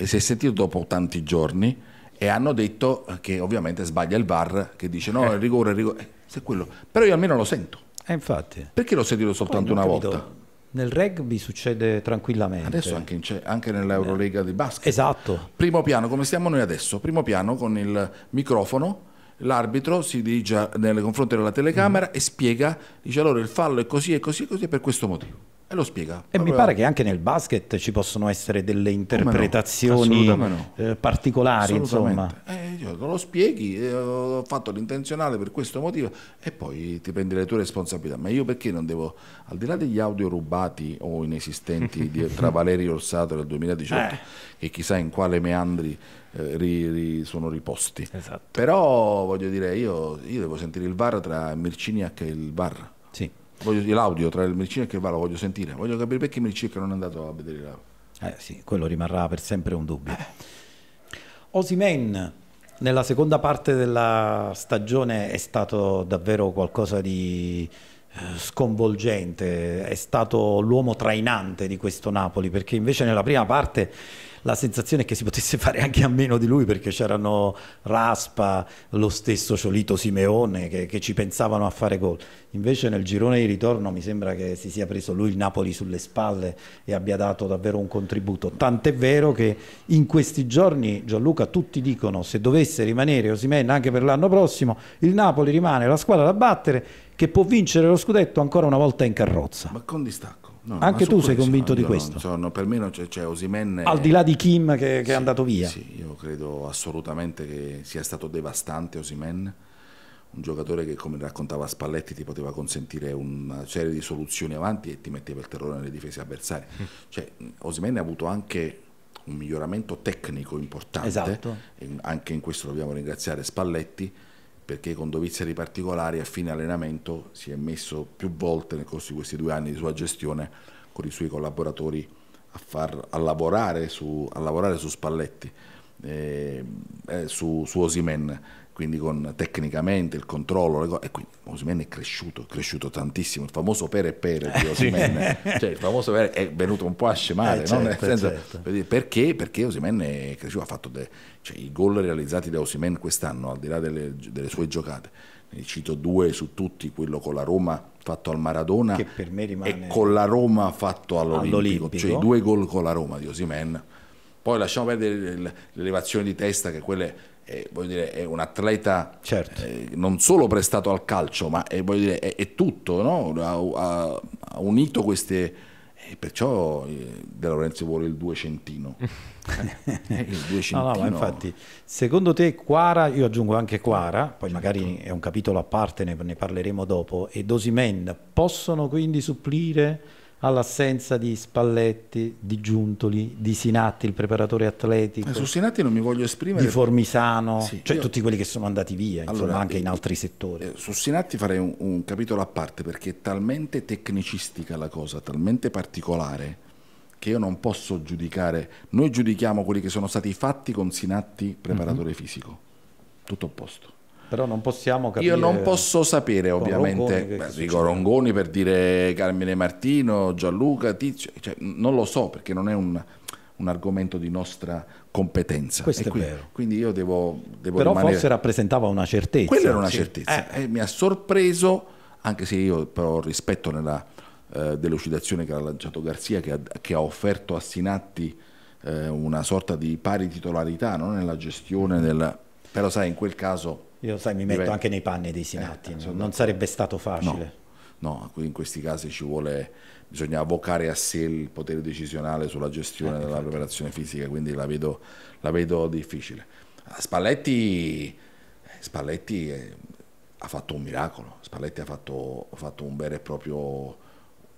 Speaker 2: si è sentito dopo tanti giorni e hanno detto che ovviamente sbaglia il VAR che dice no, eh. il rigore, il rigore, eh, se quello. però io almeno lo sento.
Speaker 1: Eh, infatti.
Speaker 2: Perché l'ho sentito soltanto una capito. volta?
Speaker 1: Nel rugby succede
Speaker 2: tranquillamente. Adesso anche, anche nell'Eurolega di basket. Esatto. Primo piano, come stiamo noi adesso? Primo piano con il microfono, l'arbitro si dirige nei confronti della telecamera mm. e spiega, dice allora il fallo è così e così e così per questo motivo. E lo spiega. E allora... mi pare
Speaker 1: che anche nel basket ci possono essere delle interpretazioni no, Eh, particolari. Insomma.
Speaker 2: Eh, io non lo spieghi, eh, ho fatto l'intenzionale per questo motivo e poi ti prendi le tue responsabilità. Ma io perché non devo, al di là degli audio rubati o inesistenti di, tra Valerio Orsato del 2018, e chissà in quale meandri eh, ri, ri, sono riposti. Esatto. Però voglio dire, io, io, devo sentire il VAR tra Mirciniak e il VAR. Sì Voglio, l'audio tra il Mircino e il lo voglio sentire, voglio capire perché Mircino non è andato
Speaker 1: a vedere l'audio. Eh sì, quello rimarrà per sempre un dubbio. Eh. Osimen nella seconda parte della stagione è stato davvero qualcosa di eh, sconvolgente, è stato l'uomo trainante di questo Napoli, perché invece nella prima parte la sensazione è che si potesse fare anche a meno di lui perché c'erano Raspa, lo stesso Solito Simeone che, che ci pensavano a fare gol. Invece nel girone di ritorno mi sembra che si sia preso lui il Napoli sulle spalle e abbia dato davvero un contributo. Tant'è vero che in questi giorni Gianluca tutti dicono se dovesse rimanere Osimen anche per l'anno prossimo, il Napoli rimane la squadra da battere che può vincere lo scudetto ancora una volta in carrozza.
Speaker 2: Ma con distacco. No, Anche tu sei convinto sono, di questo? Sono, per me c'è, cioè, Osimen. Al di là di Kim che, che sì, è andato via. Sì, io credo assolutamente che sia stato devastante Osimen, un giocatore che come raccontava Spalletti ti poteva consentire una serie di soluzioni avanti e ti metteva il terrore nelle difese avversarie. Mm. Cioè, Osimen ha avuto anche un miglioramento tecnico importante, esatto. anche in questo dobbiamo ringraziare Spalletti, perché con dovizia di particolari a fine allenamento si è messo più volte nel corso di questi due anni di sua gestione con i suoi collaboratori a, far, a, lavorare, su, a lavorare, su, Spalletti, eh, eh, su, su Osimen quindi con tecnicamente il controllo e quindi Osimen è cresciuto, è cresciuto tantissimo, il famoso pere pere di Osimen, cioè il famoso pere è venuto un po' a scemare, eh, no? certo, senso, certo. perché, perché Osimen è cresciuto, ha fatto de, cioè, i gol realizzati da Osimen quest'anno, al di là delle, delle sue giocate, ne cito due su tutti, quello con la Roma fatto al Maradona e con la Roma fatto all'Olimpico, all'Olimpico. cioè i due gol con la Roma di Osimen, poi lasciamo perdere l'elevazione di testa che quelle eh, dire, è un atleta certo. eh, non solo prestato al calcio, ma è, dire, è, è tutto, no? ha, ha, ha, unito queste... E perciò eh,
Speaker 1: De Lorenzo vuole il duecentino. Eh, il duecentino. No, no, infatti, secondo te Quara, io aggiungo anche Quara, poi magari è un capitolo a parte, ne, ne parleremo dopo, e Dosimen possono quindi supplire all'assenza di Spalletti, di Giuntoli, di Sinatti, il preparatore atletico. Su
Speaker 2: Sinatti non mi voglio esprimere. Di Formisano, sì, cioè io... tutti
Speaker 1: quelli che sono andati via, allora, insomma, anche eh, in altri settori. Eh, su Sinatti farei un, un
Speaker 2: capitolo a parte perché è talmente tecnicistica la cosa, talmente particolare che io non posso giudicare. Noi giudichiamo quelli che sono stati fatti con Sinatti preparatore mm -hmm.
Speaker 1: fisico. Tutto a posto. Però non possiamo capire. Io non posso sapere, ovviamente. Rongoni,
Speaker 2: dico Rongoni per dire Carmine Martino, Gianluca, Tizio, cioè, non lo so perché non è un, un argomento di nostra competenza. Questo quindi, è vero. Quindi io devo, devo Però rimanere... forse
Speaker 1: rappresentava una certezza.
Speaker 2: Quella era una sì. certezza. Eh. E mi ha sorpreso, anche se io però rispetto nella eh, delucidazione che ha lanciato Garzia, che ha, che ha offerto a Sinatti eh, una sorta di pari titolarità no? nella gestione del... Però sai, in quel caso
Speaker 1: io sai, mi metto Diventa. anche nei panni dei sinatti, eh, non sarebbe stato facile.
Speaker 2: No, no, in questi casi ci vuole, bisogna avvocare a sé il potere decisionale sulla gestione eh, della preparazione fisica, quindi la vedo, la vedo difficile. Spalletti, Spalletti è, eh, ha fatto un miracolo, Spalletti ha fatto, ha fatto un, vero e proprio,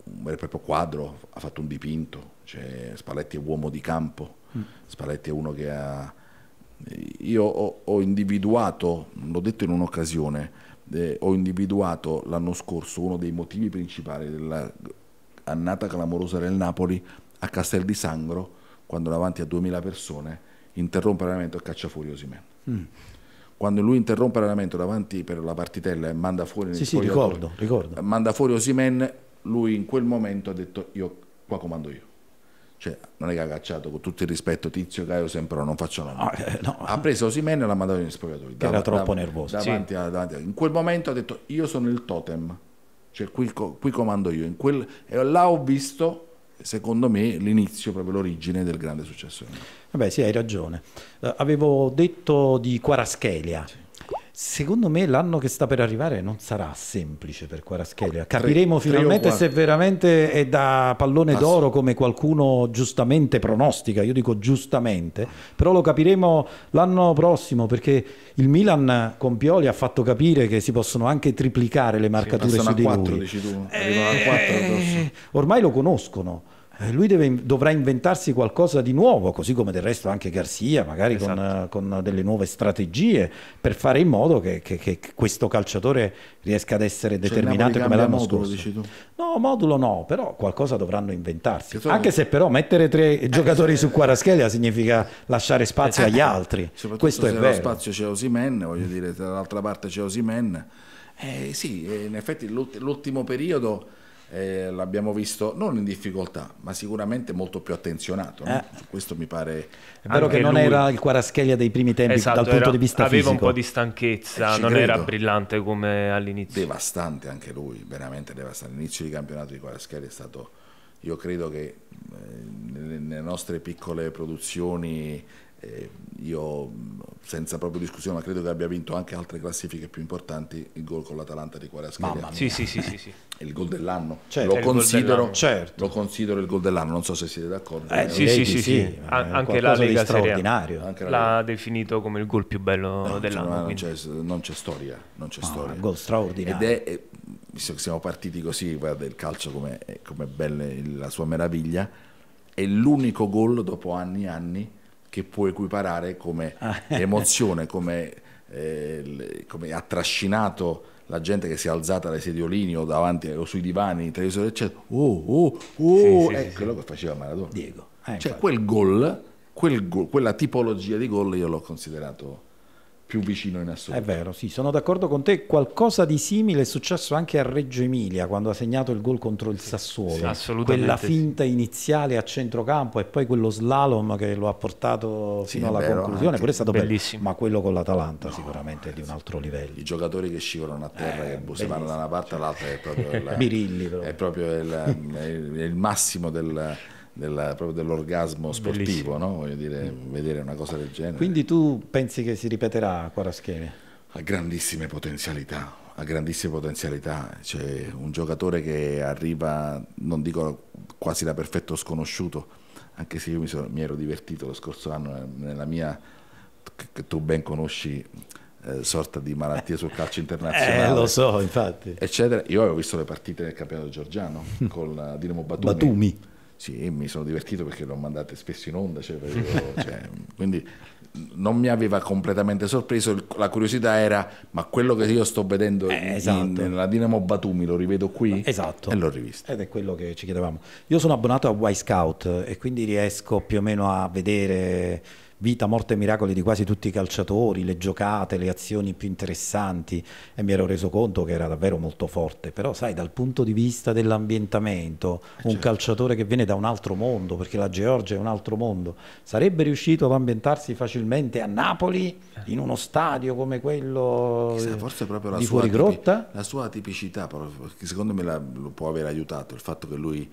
Speaker 2: vero e proprio quadro, ha fatto un dipinto, cioè, Spalletti è uomo di campo, mm. Spalletti è uno che ha io ho, ho individuato, l'ho detto in un'occasione, eh, ho individuato l'anno scorso uno dei motivi principali dell'annata clamorosa del Napoli a Castel di Sangro, quando davanti a 2000 persone interrompe l'allenamento e caccia fuori Osimè. Mm. Quando lui interrompe l'allenamento davanti per la partitella e manda fuori sì, sì, ricordo,
Speaker 1: ricordo. manda
Speaker 2: fuori Osimen, lui in quel momento ha detto io qua comando io. Cioè, non è che ha cacciato con tutto il rispetto Tizio Caio Sempro, non faccio nomi. No, eh, no. Ha preso Osimene e l'ha mandato in spogliatoio. Dav- era troppo dav- nervoso. Davanti sì. a, davanti a, in quel momento ha detto io sono il totem, cioè qui, qui comando io. Quel, e là ho visto secondo me l'inizio,
Speaker 1: proprio l'origine del grande successo. Vabbè, sì, hai ragione. Eh, avevo detto di Quaraschelia. Sì. Secondo me l'anno che sta per arrivare non sarà semplice per Quaraschelia. Capiremo tre, finalmente tre se veramente è da pallone Ass- d'oro come qualcuno giustamente pronostica, io dico giustamente, però lo capiremo l'anno prossimo perché il Milan con Pioli ha fatto capire che si possono anche triplicare le marcature sì, su di 4, lui. Dici tu, eh, 4, ormai lo conoscono eh, lui deve, dovrà inventarsi qualcosa di nuovo, così come del resto anche Garzia, magari esatto. con, eh, con, delle nuove strategie, per fare in modo che, che, che questo calciatore riesca ad essere cioè, determinato come l'anno modulo, scorso. No, modulo no, però qualcosa dovranno inventarsi. So, anche se però mettere tre giocatori se... su Quaraschelia significa lasciare spazio agli altri. Questo è vero. spazio
Speaker 2: c'è Osimen, voglio dire, dall'altra parte c'è Osimen. Eh, sì, eh, in effetti l'ultimo periodo eh, l'abbiamo visto non in difficoltà, ma sicuramente molto più attenzionato. No? Eh.
Speaker 1: Questo mi pare. È vero che non lui... era il quarascheglia dei primi tempi esatto, dal punto di vista aveva fisico. Aveva un po' di stanchezza, eh, non credo. era
Speaker 2: brillante come all'inizio. Devastante anche lui, veramente devastante. L'inizio di campionato di Quaraschelia è stato. Io credo che eh, nelle nostre piccole produzioni eh, io senza proprio discussione, ma credo che abbia vinto anche altre classifiche più importanti, il gol con l'Atalanta di Quareschieri. Sì, sì, sì, sì, sì. Il gol dell'anno. Certo, lo, considero, dell'anno. Certo. lo considero il gol dell'anno, non so se siete d'accordo.
Speaker 1: Eh, sì, sì, sì, sì. anche la Lega straordinario. Anche la L'ha
Speaker 3: Lega. definito come il gol più
Speaker 2: bello no, cioè, dell'anno. Cioè, non, c'è, non, c'è, storia, non c'è no, storia. Un gol straordinario. Ed è, eh, visto che siamo partiti così, guarda il calcio come, è bella la sua meraviglia, è l'unico gol dopo anni e anni che può equiparare come ah. emozione, come, eh, come ha trascinato la gente che si è alzata dai sediolini o davanti o sui divani, televisore, eccetera. Oh, oh, oh, sì, è ecco, sì, quello sì. che faceva Maradona. Diego. Eh, cioè, quel gol, quel gol, quella tipologia di gol io l'ho considerato
Speaker 1: più vicino in assoluto. È vero, sì, sono d'accordo con te. Qualcosa di simile è successo anche a Reggio Emilia quando ha segnato il gol contro il Sassuolo. Sì, Quella finta sì. iniziale a centrocampo e poi quello slalom che lo ha portato sì, fino alla vero, conclusione. Anche. Quello è stato bellissimo. Bello, ma quello
Speaker 2: con l'Atalanta no, sicuramente è di un altro livello. I giocatori che scivolano a terra, eh, che si vanno da una parte all'altra, è proprio il, Birilli, proprio. È proprio il, il, il massimo del della, proprio dell'orgasmo sportivo, no? voglio dire, vedere una cosa del genere.
Speaker 1: Quindi tu pensi che si ripeterà a Quaraschini? Ha grandissime potenzialità,
Speaker 2: ha grandissime potenzialità, C'è un giocatore che arriva, non dico quasi da perfetto sconosciuto, anche se io mi, sono, mi ero divertito lo scorso anno eh, nella mia, che tu ben conosci, eh, sorta di malattia sul calcio
Speaker 1: internazionale. Eh, lo so, infatti.
Speaker 2: Eccetera. Io avevo visto le partite del campionato giorgiano con Dinamo Batumi. Batumi sì, mi sono divertito perché l'ho mandate spesso in onda, cioè, cioè, quindi non mi aveva completamente sorpreso, la curiosità era ma quello che io sto vedendo eh, esatto. in, nella Dinamo Batumi lo
Speaker 1: rivedo qui? Esatto. E l'ho rivisto. Ed è quello che ci chiedevamo. Io sono abbonato a Y Scout eh, e quindi riesco più o meno a vedere vita, morte e miracoli di quasi tutti i calciatori, le giocate, le azioni più interessanti e mi ero reso conto che era davvero molto forte, però sai dal punto di vista dell'ambientamento, eh, un certo. calciatore che viene da un altro mondo, perché la Georgia è un altro mondo, sarebbe riuscito ad ambientarsi facilmente a Napoli eh. in uno stadio come quello Chissà, forse proprio la di sua fuori grotta?
Speaker 2: La sua tipicità, che secondo me la, lo può aver aiutato, il fatto che lui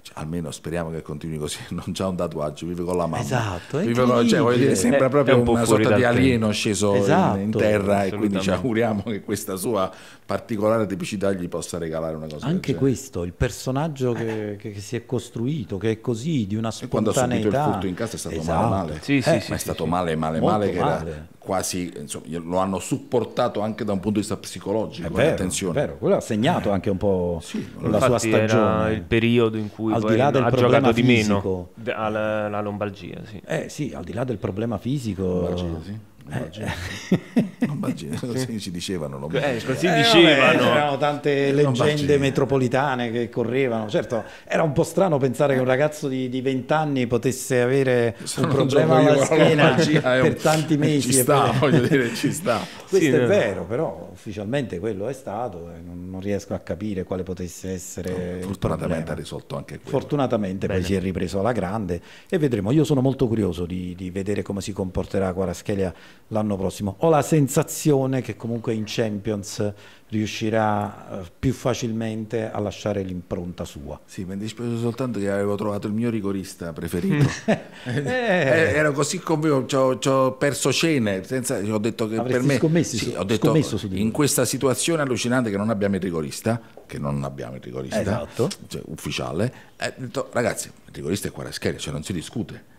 Speaker 2: cioè, almeno speriamo che continui così, non c'ha un tatuaggio, vive con la mamma. Esatto, vive con, cioè, dire, sembra proprio un una sorta di alieno sceso esatto, in, terra e quindi ci auguriamo che questa sua particolare tipicità gli possa
Speaker 1: regalare una cosa. Anche questo, il personaggio che, che, che, si è costruito, che è così, di una spontaneità. E quando ha subito il furto in casa è stato esatto. male male. Esatto. Sì, sì, eh, sì,
Speaker 2: ma è stato male male male, che male. era quasi insomma, lo hanno supportato anche da un punto di vista psicologico. È eh, vero, attenzione. È vero.
Speaker 1: quello ha segnato anche un po' sì, la sua stagione. il periodo in cui al di là del ha giocato di fisico.
Speaker 3: meno alla, alla lombalgia. Sì. Eh sì,
Speaker 1: al di là del problema fisico. Lombalgia, sì Baggino. Eh. non Baggino, così ci dicevano. Non eh, così eh, dicevano. Vabbè, c'erano tante leggende metropolitane che correvano. Certo, era un po' strano pensare che un ragazzo di, di 20 anni potesse avere Sono un problema alla io, schiena per tanti mesi. Ci sta, poi... voglio dire, ci sta. Questo sì, è no. Eh. vero, però ufficialmente quello è stato non, non riesco a capire quale potesse essere. No, fortunatamente ha risolto anche quello. Fortunatamente Bene. poi si è ripreso alla grande e vedremo. Io sono molto curioso di, di vedere come si comporterà Quaraschelia l'anno prossimo. Ho la sensazione che comunque in Champions riuscirà eh, più facilmente a lasciare l'impronta sua. Sì, mi è dispiaciuto soltanto che avevo trovato il mio rigorista
Speaker 2: preferito. eh. eh Ero così convinto, ci ho perso cene, senza, ho detto che Avresti per me... Scommessi, sì, ho detto, su in questa situazione allucinante che non abbiamo il rigorista, che non abbiamo il rigorista esatto. cioè, ufficiale, eh, ho detto ragazzi, il rigorista è a cioè non si discute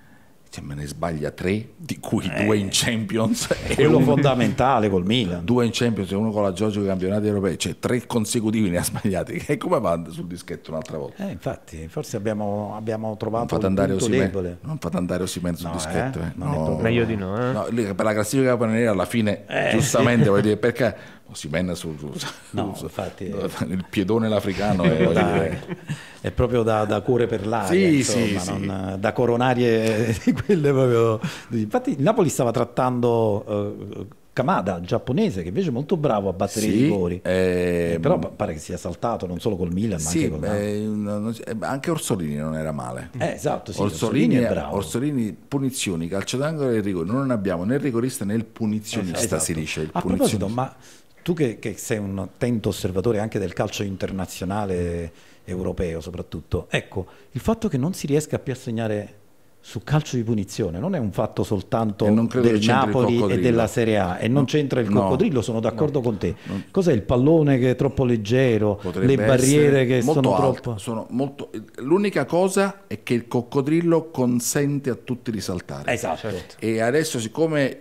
Speaker 2: se cioè, me ne sbaglia tre, di cui eh, due in Champions. È quello uno, fondamentale col Milan. Due in Champions e uno con la Giorgio dei campionati europei, cioè tre consecutivi ne ha
Speaker 1: sbagliati. E come va sul dischetto un'altra volta? Eh, infatti, forse abbiamo, abbiamo trovato non un punto debole. Non
Speaker 2: fate andare Osimen sul no, dischetto. Eh? eh. No, meglio di no. Eh? no per la classifica nera alla fine, eh. giustamente, sì. vuol dire, perché Osimen sul, sul, no, sul, infatti, il
Speaker 1: piedone l'africano è, da, è proprio da, da, cuore per l'aria sì, insomma, sì, non, da coronarie di quelle proprio infatti il Napoli stava trattando uh, Kamada, giapponese, che invece è molto bravo a battere sì, i rigori, eh, eh però mm. pare che sia
Speaker 2: saltato non solo col Milan, ma anche col eh, Anche Orsolini non
Speaker 1: era male. Eh, esatto, sì, Orsolini, Orsolini, è bravo.
Speaker 2: Orsolini, punizioni, calcio d'angolo e rigori. Non abbiamo né il rigorista né il esatto. punizionista, esatto. si dice. Il a proposito,
Speaker 1: ma tu che, che, sei un attento osservatore anche del calcio internazionale europeo soprattutto, ecco, il fatto che non si riesca più a segnare su calcio di punizione non è un fatto soltanto del Napoli e della Serie A e non c'entra il coccodrillo, no, sono d'accordo no, con te. No. Cos'è il pallone che è troppo leggero, Potrebbe le barriere che sono alto,
Speaker 2: troppo... Sono molto...
Speaker 1: L'unica cosa è che il coccodrillo
Speaker 2: consente a tutti di saltare. Esatto. E adesso siccome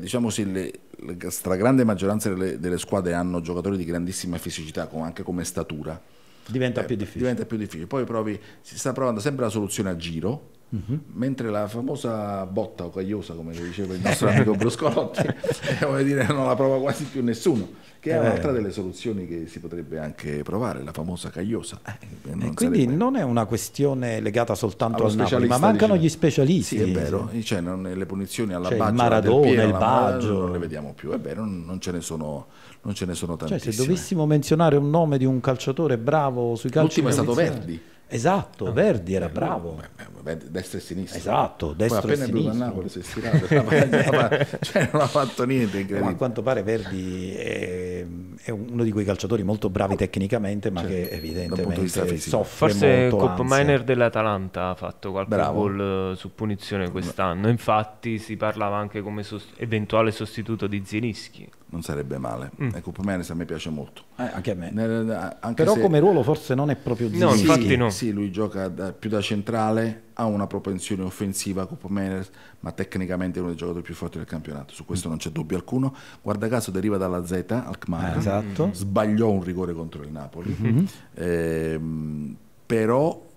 Speaker 2: diciamo, si le la stragrande maggioranza delle, delle, squadre hanno giocatori di grandissima fisicità, come, anche come statura. Diventa, eh, più diventa più difficile. Poi provi, si sta provando sempre la soluzione a giro, Uh-huh. Mentre la famosa botta o cagliosa, come diceva il nostro amico Bruscolotti, eh,
Speaker 1: dire, non la prova quasi più nessuno che è, è eh. un'altra
Speaker 2: delle soluzioni che si potrebbe anche provare,
Speaker 1: la famosa cagliosa. Eh, eh quindi sarebbe... non è una questione legata soltanto al Napoli, ma mancano diciamo... gli
Speaker 2: specialisti. Sì, è vero, cioè, non, le punizioni alla cioè, Baggio, il Maradona, Piero, il Baggio, non le vediamo più, è vero, non, ce ne sono, non ce ne sono tantissime. Cioè, se dovessimo
Speaker 1: menzionare un nome di un calciatore bravo sui calci... L'ultimo è stato Verdi Esatto, ah, Verdi era eh, bravo. Eh, eh destra e sinistra. Esatto, destra e sinistra. Appena Napoli si è stirato, cioè non ha fatto niente. Eh, ma a quanto pare Verdi è, è, uno di quei calciatori molto bravi tecnicamente, ma certo, che evidentemente soffre Forse molto Coppa Miner
Speaker 3: dell'Atalanta ha fatto qualche bravo. gol eh, su punizione quest'anno, infatti si parlava anche come sost- eventuale sostituto
Speaker 2: di Zielinski non sarebbe male. Mm. Ecco, Pomeranz a me piace molto.
Speaker 1: Eh, anche a me. Nel, anche Però se, come ruolo forse non è proprio Zizi. No, infatti no.
Speaker 2: Sì, lui gioca da, più da centrale, ha una propensione offensiva con Pomeranz, ma tecnicamente è uno dei giocatori più forti del campionato, su questo mm. non c'è dubbio alcuno. Guarda caso deriva dalla Z, Alkmaar, eh, esatto. Mm. sbagliò un rigore contro il Napoli. Mm-hmm. mm-hmm. Ehm, però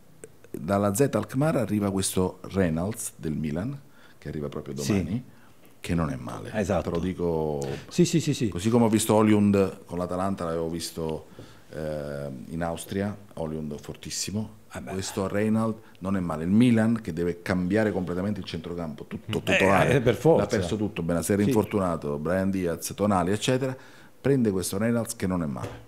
Speaker 2: dalla Z Alkmaar arriva questo Reynolds del Milan, che arriva proprio domani. Sì che non è male. Esatto. Te lo esatto. dico. Sì, sì, sì, sì. Così come ho visto Oliund con l'Atalanta, l'avevo visto eh, in Austria, Oliund fortissimo. Ah Questo Reynald non è male. Il Milan che deve cambiare completamente il centrocampo, tutto totale. Eh, eh, per forza. L'ha perso tutto. Benasera sì. infortunato, Brian
Speaker 1: Diaz, Tonali, eccetera.
Speaker 2: Prende questo Reynolds che non è male.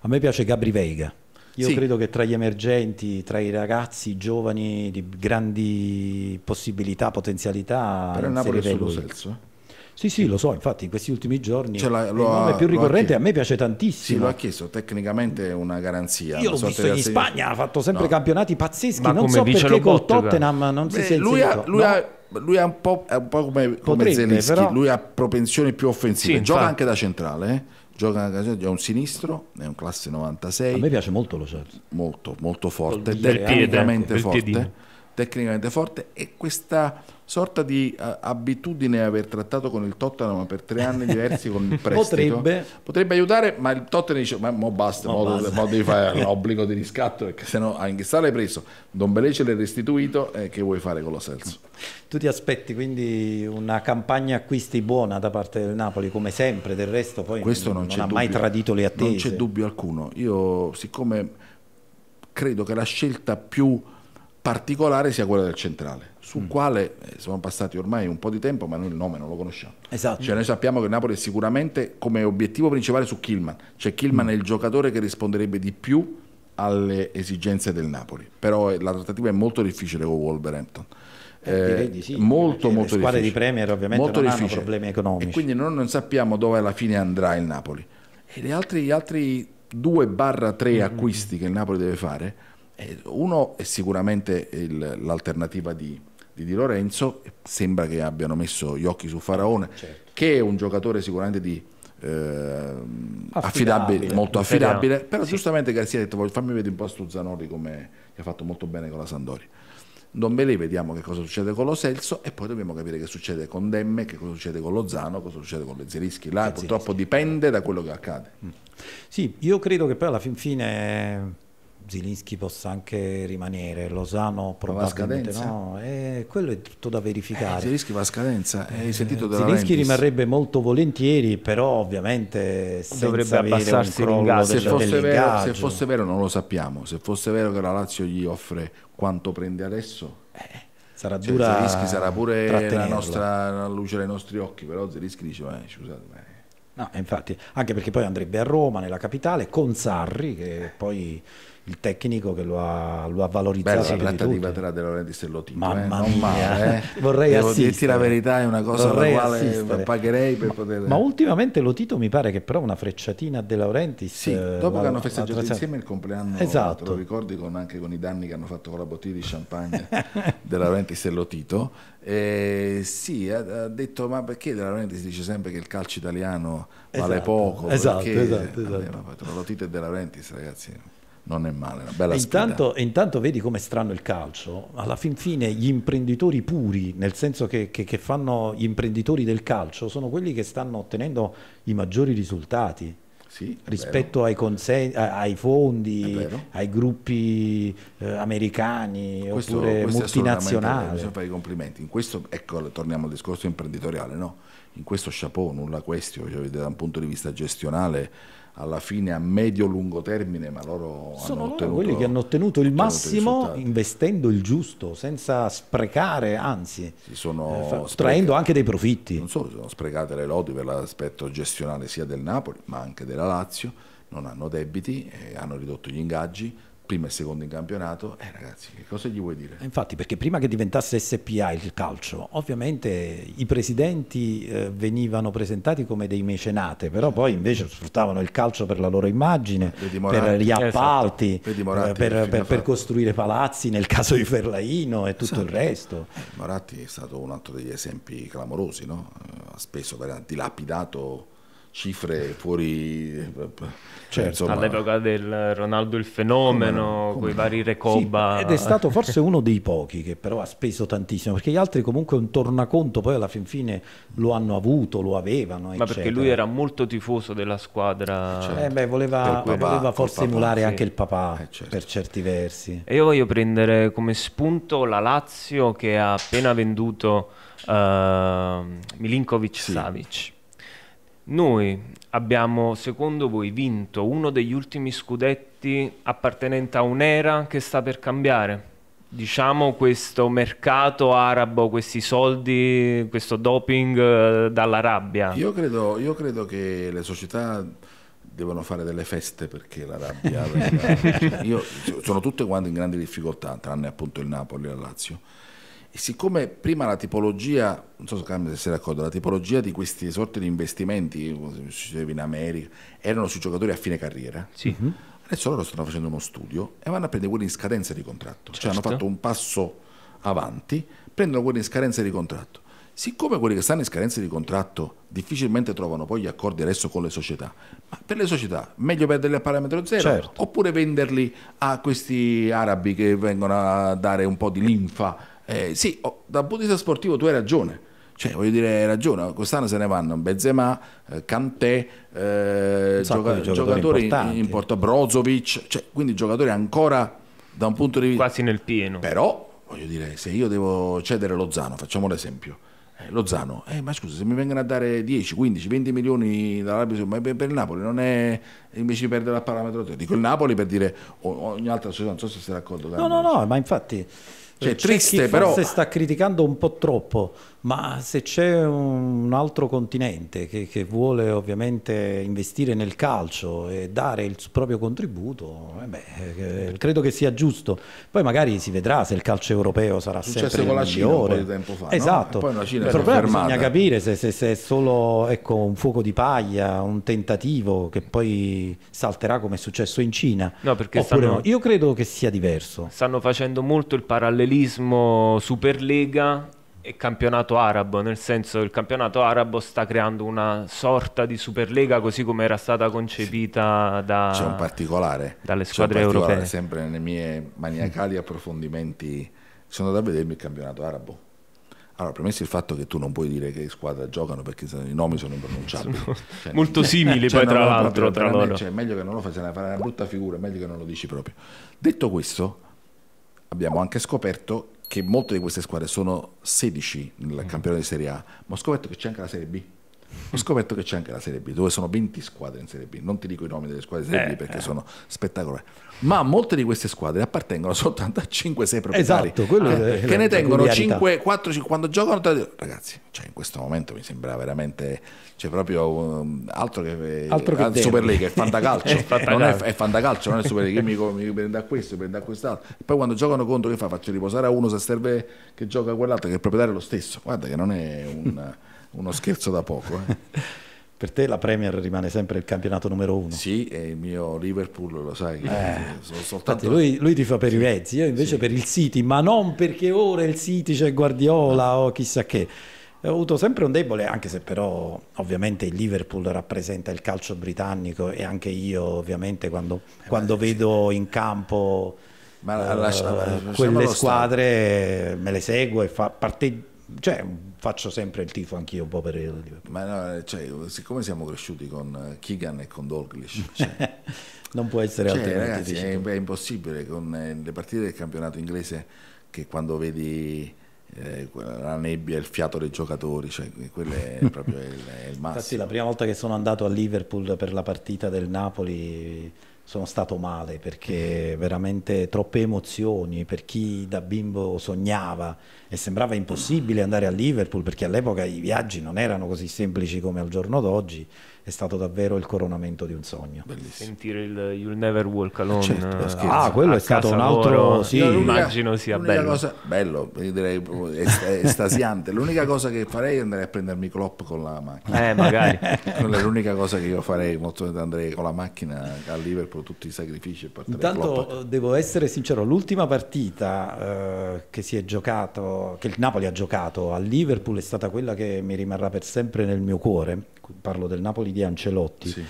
Speaker 1: A me piace Gabri Veiga io sì. credo che tra gli emergenti, tra i ragazzi giovani di grandi possibilità, potenzialità... Però il Napoli è sullo Celso. Eh? Sì, sì, lo so, infatti in questi ultimi giorni cioè la, lo il nome ha, più ricorrente a me piace tantissimo. Sì, lo ha chiesto, tecnicamente è una garanzia. Io l'ho visto in assegno... Spagna, ha fatto sempre no. campionati pazzeschi, Ma non so perché col Tottenham non Beh, si sia lui ha, lui, no. ha,
Speaker 2: lui è un po', è un po come, Potrebbe, come Zelinski, però... lui ha propensioni più offensive, sì, gioca infatti. anche da centrale, eh? gioca nella Casetta, è un sinistro, è un classe 96. A me piace molto lo Sergio. Molto, molto forte, veramente forte tecnicamente forte e questa sorta di uh, abitudine aver trattato con il Tottenham per tre anni diversi con il prestito potrebbe, potrebbe aiutare ma il Tottenham dice ma mo basta, mo, basta. mo devi fare l'obbligo di riscatto perché sennò anche se l'hai preso Don Belè ce l'hai restituito e che vuoi fare con lo Celso
Speaker 1: tu ti aspetti quindi una campagna acquisti buona da parte del Napoli come sempre del resto poi Questo non, non, non ha mai tradito le attese non c'è dubbio
Speaker 2: alcuno io siccome credo che la scelta più particolare sia quella del centrale, sul mm. quale eh, sono passati ormai un po' di tempo, ma noi il nome non lo conosciamo. Esatto. Cioè noi sappiamo che Napoli è sicuramente come obiettivo principale su Kilman, cioè Kilman mm. è il giocatore che risponderebbe di più alle esigenze del Napoli, però la trattativa è molto difficile con Wolverhampton. Eh, eh di sì, molto molto le squadre difficile. di Premier ovviamente molto non difficile. hanno problemi economici e quindi noi non sappiamo dove alla fine andrà il Napoli e gli altri, gli altri 2 3 mm, mm. acquisti mm. che il Napoli deve fare eh, uno è sicuramente il, l'alternativa di, di, di Lorenzo, sembra che abbiano messo gli occhi su Faraone, certo. che è un giocatore sicuramente di, eh, affidabile, affidabile, molto affidabile, italiano. però sì. giustamente Garzia ha detto fammi vedere un po' Stuzzanori come che ha fatto molto bene con la Sandori. Don Belé, vediamo che cosa succede con lo Selso e poi dobbiamo capire che succede con Demme, che cosa succede con lo Zano, cosa succede con Lezzerischi. Là Lezzerischi. purtroppo dipende da quello che accade.
Speaker 1: Mm. Sì, io credo che poi alla fin fine Zilinski possa anche rimanere, Lozano probabilmente no, e quello è tutto da verificare. Eh, Zilinski va a scadenza, eh, hai sentito eh, Zilinski rimarrebbe molto volentieri, però ovviamente dovrebbe abbassarsi un crollo se, fosse vero, se fosse
Speaker 2: vero non lo sappiamo, se fosse vero che la Lazio gli offre quanto prende adesso... Eh
Speaker 1: sarà cioè, dura Zerischi sarà pure la nostra la luce dei nostri occhi però Zerischi dice ma scusate ma... No, infatti anche perché poi andrebbe a Roma nella capitale con Sarri che poi il tecnico che lo ha, lo ha valorizzato. Beh, la trattativa tra De Laurentiis e Lotito. Mamma eh, male, eh. Vorrei Devo assistere. dirti la verità, è una cosa Vorrei la quale assistere. pagherei per poter... Ma, ma ultimamente Lotito mi pare che però una frecciatina a De Laurentiis... Sì, eh, dopo che hanno festeggiato la... insieme il
Speaker 2: compleanno, esatto. te lo esatto. ricordi con, anche con i danni che hanno fatto con la bottiglia di champagne
Speaker 1: De Laurentiis
Speaker 2: e Lotito, eh, sì, ha, ha, detto ma perché De Laurentiis dice sempre che il calcio
Speaker 1: italiano esatto. vale poco? Esatto, perché... esatto, esatto.
Speaker 2: Vabbè, ma Lotito e De Laurentiis, ragazzi non è male,
Speaker 1: una bella e intanto, e intanto vedi com'è strano il calcio, alla fin fine gli imprenditori puri, nel senso che, che, che fanno gli imprenditori del calcio, sono quelli che stanno ottenendo i maggiori risultati. Sì, rispetto ai, consen- ai, fondi, ai gruppi eh, americani questo, oppure questo multinazionali. Bisogna fare
Speaker 2: i complimenti. In questo, ecco, torniamo al discorso imprenditoriale, no? In questo chapeau, nulla questo, cioè, da un punto di vista gestionale alla fine a medio-lungo termine, ma loro Sono hanno ottenuto, quelli che hanno
Speaker 1: ottenuto il massimo risultati. investendo il giusto, senza sprecare, anzi, si eh, traendo anche dei profitti. Non solo, si sono sprecate le lodi per
Speaker 2: l'aspetto gestionale sia del Napoli, ma anche della Lazio, non hanno debiti, eh, hanno ridotto gli ingaggi, prima e secondo in campionato, eh ragazzi, che cosa gli vuoi dire? Eh, infatti, perché prima che diventasse
Speaker 1: SPA il calcio, ovviamente i presidenti eh, venivano presentati come dei mecenate, però poi invece sfruttavano il calcio per la loro immagine, Morati, ah, per gli esatto. appalti, esatto. Eh, Morati, per, per, per costruire palazzi nel caso di Ferlaino e tutto esatto. il resto. Eh, Moratti è stato un altro degli esempi clamorosi, no? ha spesso dilapidato
Speaker 2: cifre fuori cioè, certo, insomma... all'epoca
Speaker 3: del Ronaldo il fenomeno con i vari Recoba sì, ed è stato forse
Speaker 1: uno dei pochi che però ha speso tantissimo perché gli altri comunque un tornaconto poi alla fin fine lo hanno avuto lo avevano ma perché lui
Speaker 3: era molto tifoso della squadra cioè, eh beh, voleva, papà, voleva, forse emulare sì. anche il
Speaker 1: papà eh, certo. per certi versi
Speaker 3: e io voglio prendere come spunto la Lazio che ha appena venduto uh, Milinkovic Savic sì noi abbiamo, secondo voi, vinto uno degli ultimi scudetti appartenente a un'era che sta per cambiare? Diciamo questo mercato arabo, questi soldi, questo doping eh, dall'Arabia? Io
Speaker 2: credo, io credo che le società devono fare delle feste perché la rabbia io, sono tutte quante in grande difficoltà tranne appunto il Napoli e la Lazio siccome prima la tipologia, non so se sei d'accordo, la tipologia di questi sorti di investimenti, come in America, erano sui giocatori a fine carriera, sì. Mhm. adesso loro stanno facendo uno studio e vanno a prendere quelli in scadenza di contratto, certo. cioè hanno certo. fatto un passo avanti, prendono quelli in scadenza di contratto. Siccome quelli che stanno in scadenza di contratto difficilmente trovano poi gli accordi adesso con le società, ma per le società meglio perderli a parametro zero certo. oppure venderli a questi arabi che vengono a dare un po' di linfa eh, sì, oh, dal punto di vista sportivo tu hai ragione. Cioè, voglio dire, hai ragione, quest'anno se ne vanno Benzema, eh, Kanté, eh, gioca giocatori, importanti. in, Porto Brozovic, cioè, quindi giocatori ancora da un punto di vista... Quasi nel pieno. Però, voglio dire, se io devo cedere Lozano, facciamo l'esempio, eh, Lozano, eh, ma scusa, se mi vengono a dare 10, 15, 20 milioni dall'Arabia Saudita, ma per, il Napoli non è invece di perdere la parametro dico Il Napoli per dire ogni altra società, non so se sei d'accordo. No, no, no,
Speaker 1: ma infatti cioè, triste, però... forse sta criticando un po' troppo, ma se c'è un altro continente che, che, vuole ovviamente investire nel calcio e dare il proprio contributo, eh beh, eh, credo che sia giusto. Poi magari si vedrà se il calcio europeo sarà Successo sempre con migliore. la Cina tempo fa. Esatto, no? il problema fermata. bisogna capire se, se, se è solo ecco, un fuoco di paglia, un tentativo che poi salterà come è successo in Cina. No,
Speaker 3: perché Oppure stanno, no. io
Speaker 1: credo che sia diverso.
Speaker 3: Stanno facendo molto il parallelismo Superlega e campionato arabo, nel senso il campionato arabo sta creando una sorta di Superlega così come era stata concepita da, C'è un particolare. dalle squadre particolare, europee.
Speaker 2: Sempre nei miei maniacali approfondimenti sono andato a vedermi il campionato arabo allora, premesso il fatto che tu non puoi dire che squadra giocano perché i nomi sono impronunciabili. Cioè, Molto simili cioè, poi tra l'altro tra loro. Cioè, meglio che non lo faccia, fare una brutta figura, è meglio che non lo dici proprio. Detto questo, abbiamo anche scoperto che molte di queste squadre sono 16 nel mm. campionato di Serie A, ma ho scoperto che c'è anche la Serie B. Ho scoperto che c'è anche la Serie B, dove sono 20 squadre in Serie B. Non ti dico i nomi delle squadre di Serie eh, B perché eh. sono spettacolari. Ma molte di queste squadre appartengono soltanto a 5-6 proprietari. Esatto, quello eh, che ne tengono 5, 4, 5 quando giocano. Ragazzi, cioè in questo momento mi sembra veramente cioè proprio um, altro che, altro che eh, League, è fan da calcio. Non è, è fantacalcio, non è Superlega. mi, mi prende a questo, mi prendo a quest'altro. E poi quando giocano contro, che fa? Faccio riposare a uno se serve che gioca a quell'altro, che il proprietario è lo stesso. Guarda che non è un. Uno scherzo da poco. Eh.
Speaker 1: per te la Premier rimane sempre il campionato numero uno. Sì, è il mio Liverpool, lo sai. Eh.
Speaker 2: Soltanto... Lui,
Speaker 1: lui, ti fa per i mezzi, io invece sì. per il City, ma non perché ora il City c'è Guardiola no. o chissà che. Ho avuto sempre un debole, anche se però ovviamente il Liverpool rappresenta il calcio britannico e anche io ovviamente quando, eh, quando beh, vedo in campo... Ma lascia, uh, quelle squadre stare. me le seguo e fa, parte, cioè, faccio sempre il tifo anch'io un po' per il Liverpool. Ma no, cioè,
Speaker 2: siccome siamo cresciuti con eh, Keegan e con Dolglish, cioè, non può essere cioè, ragazzi, è, è, impossibile con eh, le partite del campionato inglese che quando vedi eh, la nebbia, il fiato dei giocatori, cioè, quello è proprio il, è il massimo. Infatti, la prima
Speaker 1: volta che sono andato a Liverpool per la partita del Napoli sono stato male perché veramente troppe emozioni per chi da bimbo sognava e sembrava impossibile andare a Liverpool perché all'epoca i viaggi non erano così semplici come al giorno d'oggi è stato davvero il coronamento di un sogno.
Speaker 3: Bellissimo. Sentire il You'll Never Walk Alone. Certo,
Speaker 1: eh, ah, quello è stato un altro... Loro, sì, immagino sia bello. Cosa, bello,
Speaker 2: direi estasiante. l'unica cosa che farei è andare a prendermi Klopp con la macchina. Eh, magari. Quella è l'unica cosa che io farei, molto andrei con la macchina a Liverpool, tutti i sacrifici. E Intanto
Speaker 1: devo essere sincero, l'ultima partita eh, che si è giocato, che il Napoli ha giocato a Liverpool è stata quella che mi rimarrà per sempre nel mio cuore, parlo del Napoli di Ancelotti, sì.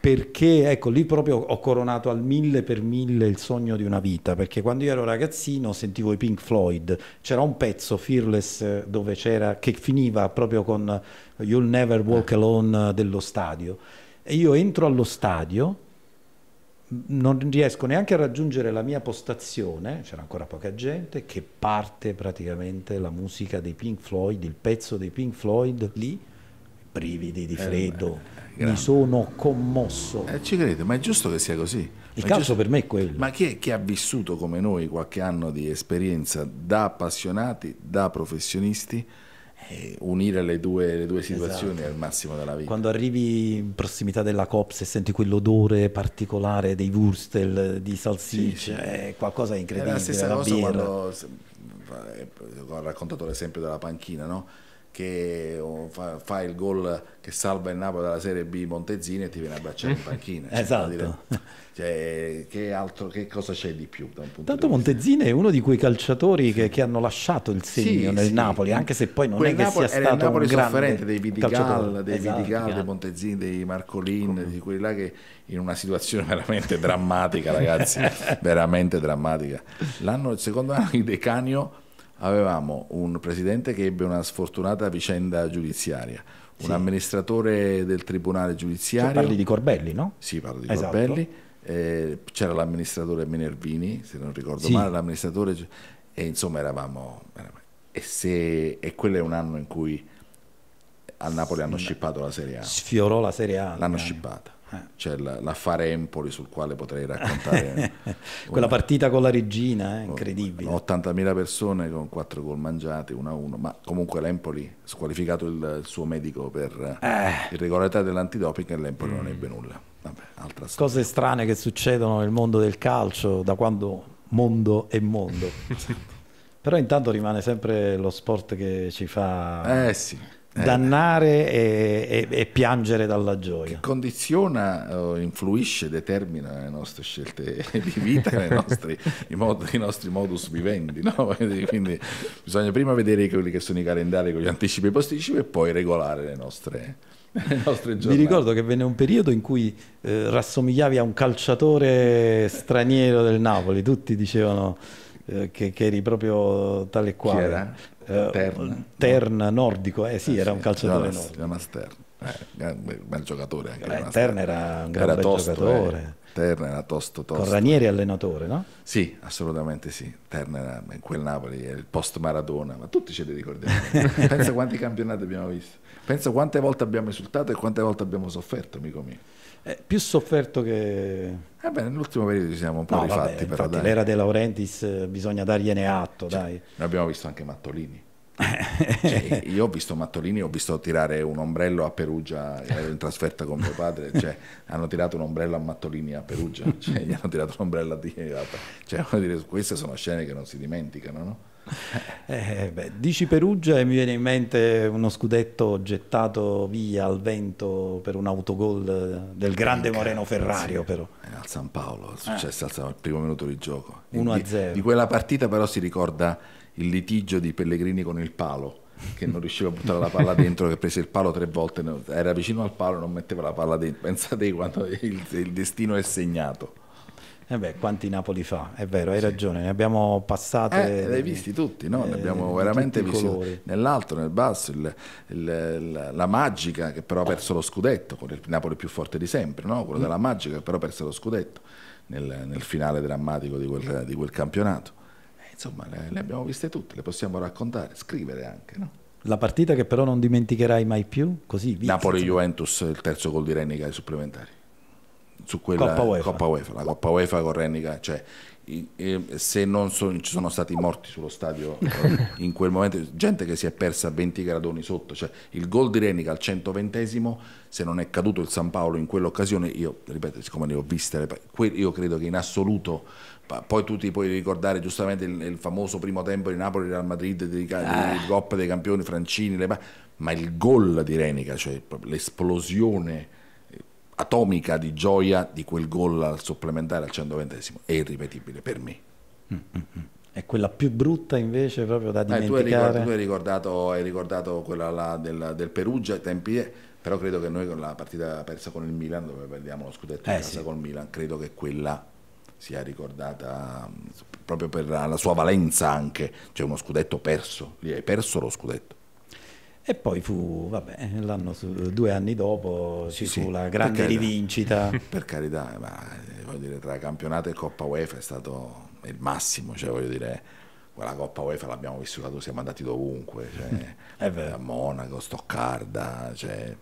Speaker 1: perché ecco lì proprio ho coronato al mille per mille il sogno di una vita, perché quando io ero ragazzino sentivo i Pink Floyd, c'era un pezzo, Fearless, dove c'era, che finiva proprio con You'll Never Walk eh. Alone dello stadio. E io entro allo stadio, non riesco neanche a raggiungere la mia postazione, c'era ancora poca gente, che parte praticamente la musica dei Pink Floyd, il pezzo dei Pink Floyd lì brividi di eh, freddo, eh, mi sono commosso. Eh, ci credo,
Speaker 2: ma è giusto che sia così.
Speaker 1: Il ma calcio per me è quello.
Speaker 2: Ma chi è che ha vissuto come noi qualche anno di esperienza da appassionati, da
Speaker 1: professionisti, unire le due, le due esatto. situazioni esatto. al massimo della vita. Quando arrivi in prossimità della Cops e senti quell'odore particolare dei Wurstel, di salsiccia, sì, sì. è qualcosa di incredibile. È la stessa la cosa birra. quando eh, ho
Speaker 2: raccontato l'esempio della panchina, no? che oh, fa, fa il gol che salva il Napoli dalla Serie B Montezini e ti viene a baciare in panchina. esatto. Cioè, cioè, che, altro, che cosa c'è di più? Da un punto
Speaker 1: Tanto Montezini è uno di quei calciatori che, che hanno lasciato il segno sì, nel sì. Napoli, anche se poi non Quel è che Napoli, sia stato il Napoli sofferente dei Vidigal, calciatore. dei esatto, Vidigal, dei
Speaker 2: Montezini, dei Marcolin, Come. di quelli là che in una situazione veramente drammatica, ragazzi, veramente drammatica. L'anno, il secondo anno di Decanio avevamo un presidente che ebbe una sfortunata vicenda giudiziaria, un sì. amministratore del tribunale cioè, giudiziario. Cioè, parli di Corbelli, no? Sì, parlo di esatto. Corbelli. Eh, c'era l'amministratore Minervini, se non ricordo sì. male, l'amministratore. E insomma eravamo. eravamo e, se, e quello è un anno in cui a Napoli hanno scippato la Serie A. Sfiorò
Speaker 1: la Serie A. L'hanno
Speaker 2: scippata. Eh. c'è cioè, l'affare Empoli sul quale potrei raccontare quella una, partita con la Regina, eh, incredibile 80.000 persone con 4 gol mangiati 1-1, ma comunque l'Empoli squalificato il, il, suo medico per eh. irregolarità dell'antidoping e l'Empoli mm. non ebbe nulla Vabbè,
Speaker 1: cose strane che succedono nel mondo del calcio da quando mondo è mondo però intanto rimane sempre lo sport che ci fa eh sì eh. dannare e, e, e, piangere dalla gioia. Che condiziona, influisce, determina le nostre scelte di
Speaker 2: vita, nostri, i, mod, i, nostri modus vivendi. No? Quindi bisogna prima vedere quelli che sono i calendari con gli anticipi e i posticipi e poi regolare le nostre,
Speaker 1: giornate. mi ricordo che venne un periodo in cui eh, rassomigliavi a un calciatore straniero del Napoli, tutti dicevano eh, che, che, eri proprio tale e quale terna. Eh, terna nordico, eh sì, eh, era sì, un calciatore era una, nordico. Era una sterna. Eh,
Speaker 2: bel giocatore anche.
Speaker 1: Eh, Terna era un gran era tosto, giocatore.
Speaker 2: Eh. Terna era tosto, tosto. Con Ranieri
Speaker 1: allenatore, no?
Speaker 2: Sì, assolutamente sì. Terna era in quel Napoli, il post Maradona, ma tutti ce li ricordiamo. Pensa quanti campionati abbiamo visto. Pensa quante volte abbiamo esultato e quante volte
Speaker 1: abbiamo sofferto, amico mio. Eh, più sofferto che... Eh beh, nell'ultimo periodo ci siamo un po' no, rifatti vabbè, però. Dai. L'era De Laurentiis eh, bisogna dargliene atto, cioè, dai.
Speaker 2: Noi abbiamo visto anche Mattolini. cioè, io ho visto Mattolini, ho visto tirare un ombrello a Perugia, ero in trasferta con mio padre, cioè, hanno tirato un ombrello a Mattolini a Perugia, cioè, gli hanno tirato un ombrello a Di...
Speaker 1: Cioè, queste sono scene che non si dimenticano, no? Eh, beh, dici Perugia e mi viene in mente uno scudetto gettato via al vento per un autogol del grande Moreno Ferrario però. Al San Paolo, è eh. successo eh. al
Speaker 2: primo minuto di gioco. 1-0. Di, di quella partita però si ricorda il litigio di Pellegrini con il palo che non riusciva a buttare la palla dentro, che prese il palo tre volte, era vicino al palo, e non
Speaker 1: metteva la palla dentro. Pensate quando il, il destino è segnato. Eh beh, quanti Napoli fa, è vero, hai sì. ragione, ne abbiamo passate... Eh, li hai visti
Speaker 2: tutti, no? ne eh, abbiamo veramente visti nell'alto, nel basso, il, il, la magica che però ha perso lo scudetto, con il Napoli più forte di sempre, no? quello mm. della magica che però ha perso lo scudetto nel, nel finale drammatico di quel,
Speaker 1: di quel campionato.
Speaker 2: Eh, insomma, le, le, abbiamo viste tutte, le possiamo raccontare,
Speaker 1: scrivere anche. No? La partita che però non dimenticherai mai più, così... Napoli-Juventus, il
Speaker 2: terzo gol di Renni ai supplementari su quella Coppa UEFA, Coppa UEFA la Coppa UEFA con Rennica, cioè se non so, ci sono stati morti sullo stadio eh, in quel momento, gente che si è persa a 20 gradoni sotto, cioè il gol di Renica al 120 se non è caduto il San Paolo in quell'occasione, io ripeto, siccome ne ho viste, io credo che in assoluto poi tu ti puoi ricordare giustamente il, il famoso primo tempo di Napoli Real Madrid di, ah. Coppa dei Campioni Francini, ma il gol di Renica, cioè l'esplosione atomica di gioia di quel gol al supplementare al 120 è
Speaker 1: irripetibile per me. Mm, mm, mm. È quella più brutta invece proprio da eh, dimenticare? Eh, tu,
Speaker 2: hai ricordato, hai ricordato quella del, del, Perugia, tempi, eh, però credo che noi con la partita persa con il Milan, dove perdiamo lo scudetto eh, sì. con il Milan, credo che quella sia ricordata proprio per la sua valenza anche, cioè uno scudetto perso, lì hai perso lo scudetto
Speaker 1: e poi fu, vabbè, su, due anni dopo sì, ci fu la grande per rivincita. Per
Speaker 2: carità, ma
Speaker 1: eh, voglio dire, tra campionato
Speaker 2: e Coppa UEFA è stato il massimo, cioè voglio dire, quella Coppa UEFA l'abbiamo vissuta, siamo andati dovunque, cioè, a Monaco, Stoccarda, cioè,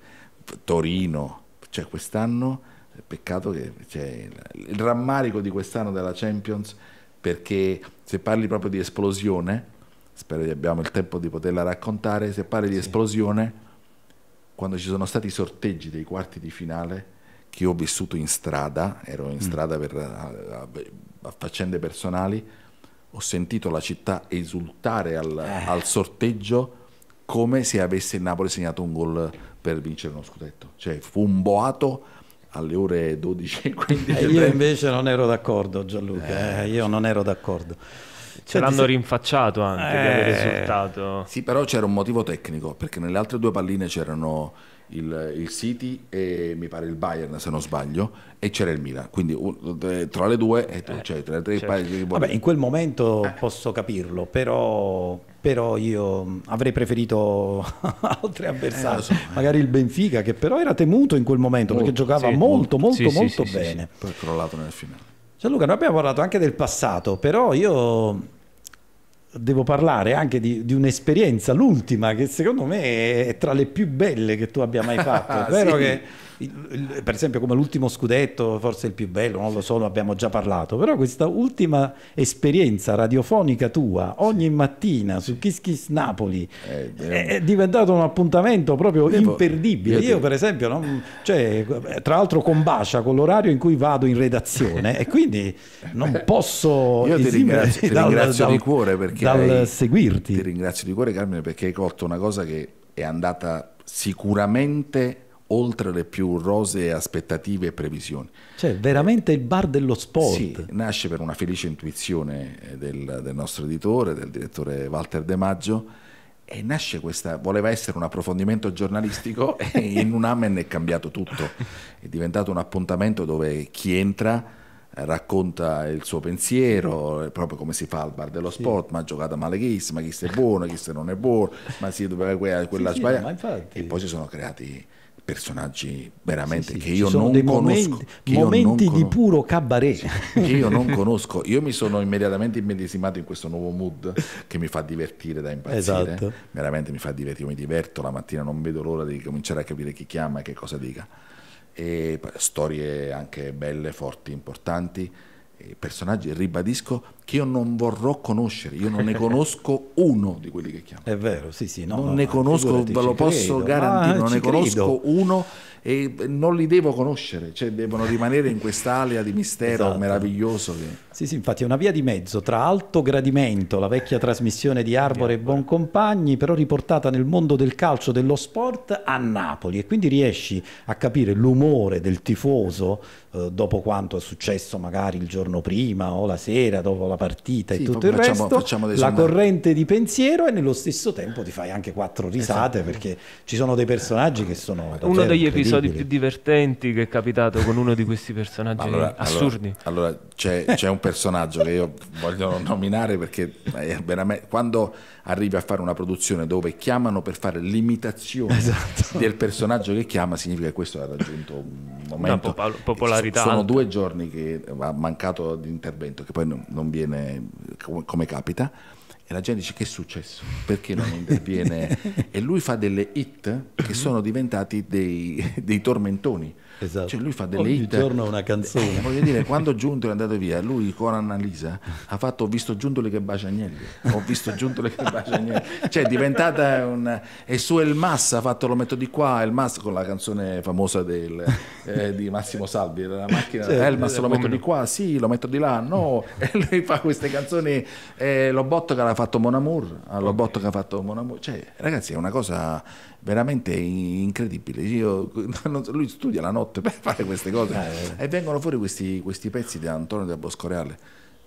Speaker 2: Torino, cioè quest'anno, peccato che cioè, il rammarico di quest'anno della Champions, perché se parli proprio di esplosione, spero che abbiamo il tempo di poterla raccontare, se parli di sì. esplosione, quando ci sono stati i sorteggi dei quarti di finale, che ho vissuto in strada, ero in mm. strada per, a, a, faccende personali, ho sentito la città esultare al, eh. al sorteggio come se avesse il Napoli segnato un gol per vincere uno scudetto. Cioè fu un boato alle ore 12.15. Eh, io
Speaker 1: invece non ero d'accordo Gianluca, eh. eh io non ero d'accordo. Cioè, l'hanno se... rinfacciato anche eh... di aver
Speaker 2: esultato. Sì, però c'era un motivo tecnico, perché nelle altre due palline c'erano il, il, City e mi pare il Bayern se non sbaglio e c'era il Milan quindi tra le due eh, cioè, tra le tre certo. paesi Vabbè, in
Speaker 1: quel momento eh. posso capirlo però, però, io mm, avrei preferito altri avversari eh, so. Eh. magari il Benfica che però era temuto in quel momento oh, perché giocava sì, molto molto sì, molto, sì, molto bene poi è crollato nel finale Gianluca, noi abbiamo parlato anche del passato, però io devo parlare anche di, di un'esperienza, l'ultima, che secondo me è tra le più belle che tu abbia mai fatto. È vero sì. che, il, per esempio, come l'ultimo scudetto, forse il più bello, non lo so, ne abbiamo già parlato, però questa ultima esperienza radiofonica tua, ogni mattina su Kiss Kiss Napoli, eh, è, è, diventato un appuntamento proprio devo, imperdibile. Io, per esempio, non, cioè, tra l'altro combacia con l'orario in cui vado in redazione e quindi non posso... Io ti ringrazio, ti ringrazio dal, dal, di cuore perché dal
Speaker 2: seguirti. Ti ringrazio di cuore Carmine perché hai colto una cosa che è andata sicuramente oltre le più rosee aspettative e previsioni.
Speaker 1: Cioè, veramente il bar dello sport.
Speaker 2: Sì, nasce per una felice intuizione eh, del, del nostro editore, del direttore Walter De Maggio, e nasce questa, voleva essere un approfondimento giornalistico e in un amen è cambiato tutto, è diventato un appuntamento dove chi entra racconta il suo pensiero, proprio come si fa al bar dello sport, ma ha giocato male chi, ma chi è buono, chi non è buono, ma si doveva quella, quella sì, sbagliata. Sì, e poi si sono creati personaggi veramente che io, che io non conosco. Momenti, di
Speaker 1: puro cabaret. che io non conosco.
Speaker 2: Io mi sono immediatamente immedesimato in questo nuovo mood che mi fa divertire da impazzire. Esatto. Veramente mi fa divertire, io mi diverto la mattina, non vedo l'ora di cominciare a capire chi chiama e che cosa dica e storie anche belle, forti, importanti, personaggi, ribadisco, che io non vorrò conoscere, io non ne conosco uno di quelli che chiamo.
Speaker 1: È vero, sì, sì, no, non no, ne conosco, ve lo posso credo, garantire, ah, non ne credo. conosco uno e
Speaker 2: non li devo conoscere, cioè devono rimanere in quest'area di mistero esatto. meraviglioso. Che...
Speaker 1: Sì, sì, infatti è una via di mezzo tra Alto Gradimento, la vecchia trasmissione di Arbore e Boncompagni, però riportata nel mondo del calcio, dello sport a Napoli e quindi riesci a capire l'umore del tifoso eh, dopo quanto è successo magari il giorno prima o la sera, dopo la la partita sì, e tutto il facciamo, resto, facciamo la sondaggi. corrente di pensiero e nello stesso tempo ti fai anche quattro risate esatto. perché ci sono dei personaggi che sono... Uno degli episodi più
Speaker 3: divertenti che è capitato con uno di questi
Speaker 1: personaggi
Speaker 2: allora, assurdi. Allora, allora c'è, c'è un personaggio che io voglio nominare perché veramente, quando arrivi a fare una produzione dove chiamano per fare l'imitazione esatto. del personaggio che chiama significa che questo ha raggiunto un momento... Una popolarità. Sono, sono due giorni che ha mancato di intervento che poi non, non vi interviene eh, come, come capita e la gente dice che è successo, perché non interviene? e lui fa delle hit che mm-hmm. sono diventati dei, dei tormentoni Esatto. Cioè lui fa delle Ogni hit. giorno una canzone. Eh, voglio dire, quando Giuntoli è andato via, lui con Annalisa ha fatto Ho visto Giuntoli che bacia agnelli. Ho visto Giuntoli che bacia agnelli. Cioè è diventata un... E su El Mas ha fatto Lo metto di qua, El Mas con la canzone famosa del, eh, di Massimo Salvi, la macchina. Cioè, El Mas lo metto di qua, sì, lo metto di là, no. E lui fa queste canzoni. Eh, botto che l'ha fatto Mon Amour, botto che ha fatto Mon Amour. Cioè ragazzi è una cosa veramente incredibile. Io, lui studia la notte per fare queste cose eh, eh. e vengono fuori questi, questi pezzi di Antonio del Boscoreale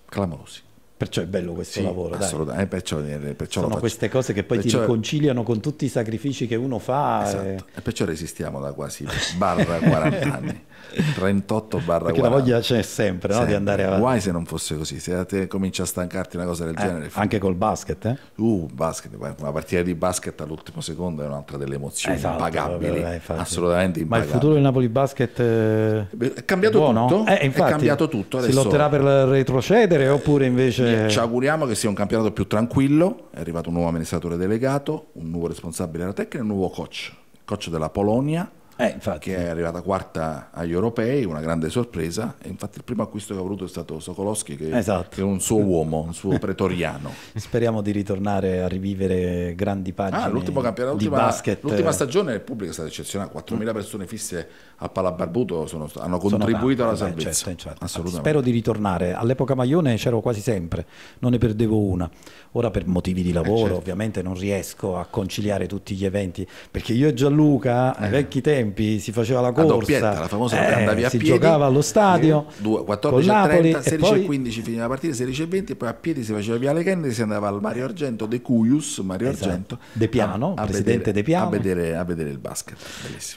Speaker 2: clamorosi. Perciò è bello questo sì, lavoro. Assolutamente, eh, perciò, eh, perciò Sono queste
Speaker 1: cose che poi perciò... ti riconciliano con tutti i sacrifici che uno fa. Eh. Esatto. E...
Speaker 2: e perciò resistiamo da quasi barra 40 anni. 38 barra Perché 40. la voglia c'è sempre, no? di andare avanti. Guai se non fosse così, se te cominci a stancarti una cosa del eh, genere. Anche col basket, eh? Uh, basket, una partita di basket all'ultimo secondo è un'altra delle emozioni esatto, impagabili, vabbè, assolutamente impagabili. Ma il futuro
Speaker 1: del Napoli Basket eh, è cambiato buono? tutto, eh, infatti, è cambiato tutto. Adesso, si lotterà per retrocedere
Speaker 2: oppure invece... Ci auguriamo che sia un campionato più tranquillo, è arrivato un nuovo amministratore delegato, un nuovo responsabile della tecnica e un nuovo coach, coach della Polonia eh, che è arrivata quarta agli europei, una grande sorpresa. E infatti il primo acquisto che ha voluto è stato Sokolowski, che, esatto.
Speaker 1: che, è un suo uomo, un suo pretoriano. Speriamo di ritornare a rivivere grandi ah, pagine ah, l'ultimo campionato, l'ultima, basket. L'ultima
Speaker 2: stagione il pubblico è stata eccezionale, 4.000 mm. persone fisse a Palabarbuto hanno contribuito alla eh, salvezza. Certo, certo. Assolutamente. Spero
Speaker 1: di ritornare. All'epoca Maione c'ero quasi sempre, non ne perdevo una. Ora per motivi di eh, lavoro eh, certo. ovviamente non riesco a conciliare tutti gli eventi, perché io e Gianluca, eh. ai eh. vecchi tempi, tempi si faceva la corsa, la, la famosa eh, andavi a si piedi, giocava allo stadio,
Speaker 2: 14 eh, Napoli, 30, 16 poi... 15 finiva la partita, 16 e 20 poi a piedi si faceva via le Kennedy, si andava al Mario Argento, De Cuius, Mario esatto. Argento,
Speaker 1: De Piano, a, a presidente vedere, De Piano, a vedere, a vedere il basket,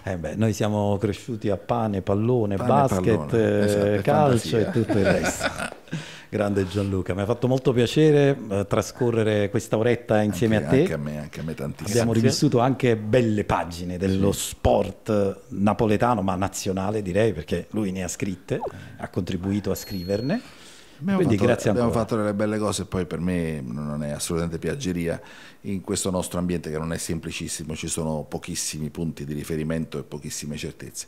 Speaker 1: eh beh, noi siamo cresciuti a pane, pallone, pane, basket, pallone. Eh, esatto, calcio e tutto il resto. Grande Gianluca, mi ha fatto molto piacere eh, trascorrere questa oretta insieme anche, a te. Anche a me, anche a me tantissimo. Abbiamo rivissuto anche belle pagine dello sì. sport napoletano, ma nazionale direi, perché lui ne ha scritte, ha contribuito a scriverne. Abbiamo, Quindi, fatto, abbiamo fatto, delle belle cose, poi per me non è assolutamente piaggeria in questo nostro
Speaker 2: ambiente che non è semplicissimo, ci sono pochissimi punti di riferimento e pochissime certezze.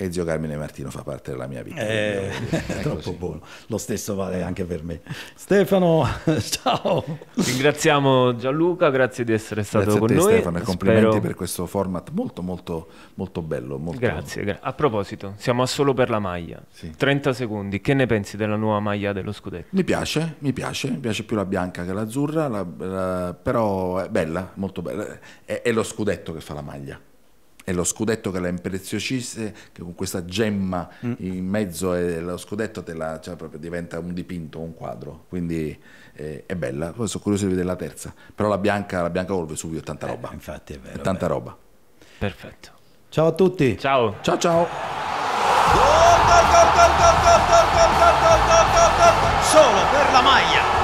Speaker 2: E zio Carmine Martino fa parte della mia vita. Eh, è troppo così. buono, lo stesso vale anche per me.
Speaker 1: Stefano, ciao!
Speaker 2: Ringraziamo Gianluca, grazie di essere stato grazie con te, noi. Stefano, e complimenti Spero... per questo format molto molto molto bello. Molto... Grazie, a
Speaker 3: proposito, siamo a solo per la maglia. Sì. 30 secondi, che ne pensi della nuova maglia dello scudetto?
Speaker 2: Mi piace, mi piace, mi piace più la bianca che l'azzurra, la, la, però è bella, molto bella. È, è, lo scudetto che fa la maglia. È lo scudetto che la impreziosisce, che con questa gemma mm. in mezzo allo scudetto te la, cioè, diventa un dipinto, un quadro. Quindi eh, è bella. Poi sono curioso di vedere la terza. Però la bianca, la bianca col subito, tanta roba. Eh, infatti è vero. È tanta roba.
Speaker 3: Perfetto. Ciao a tutti. Ciao. Ciao ciao.
Speaker 1: Solo per la maglia.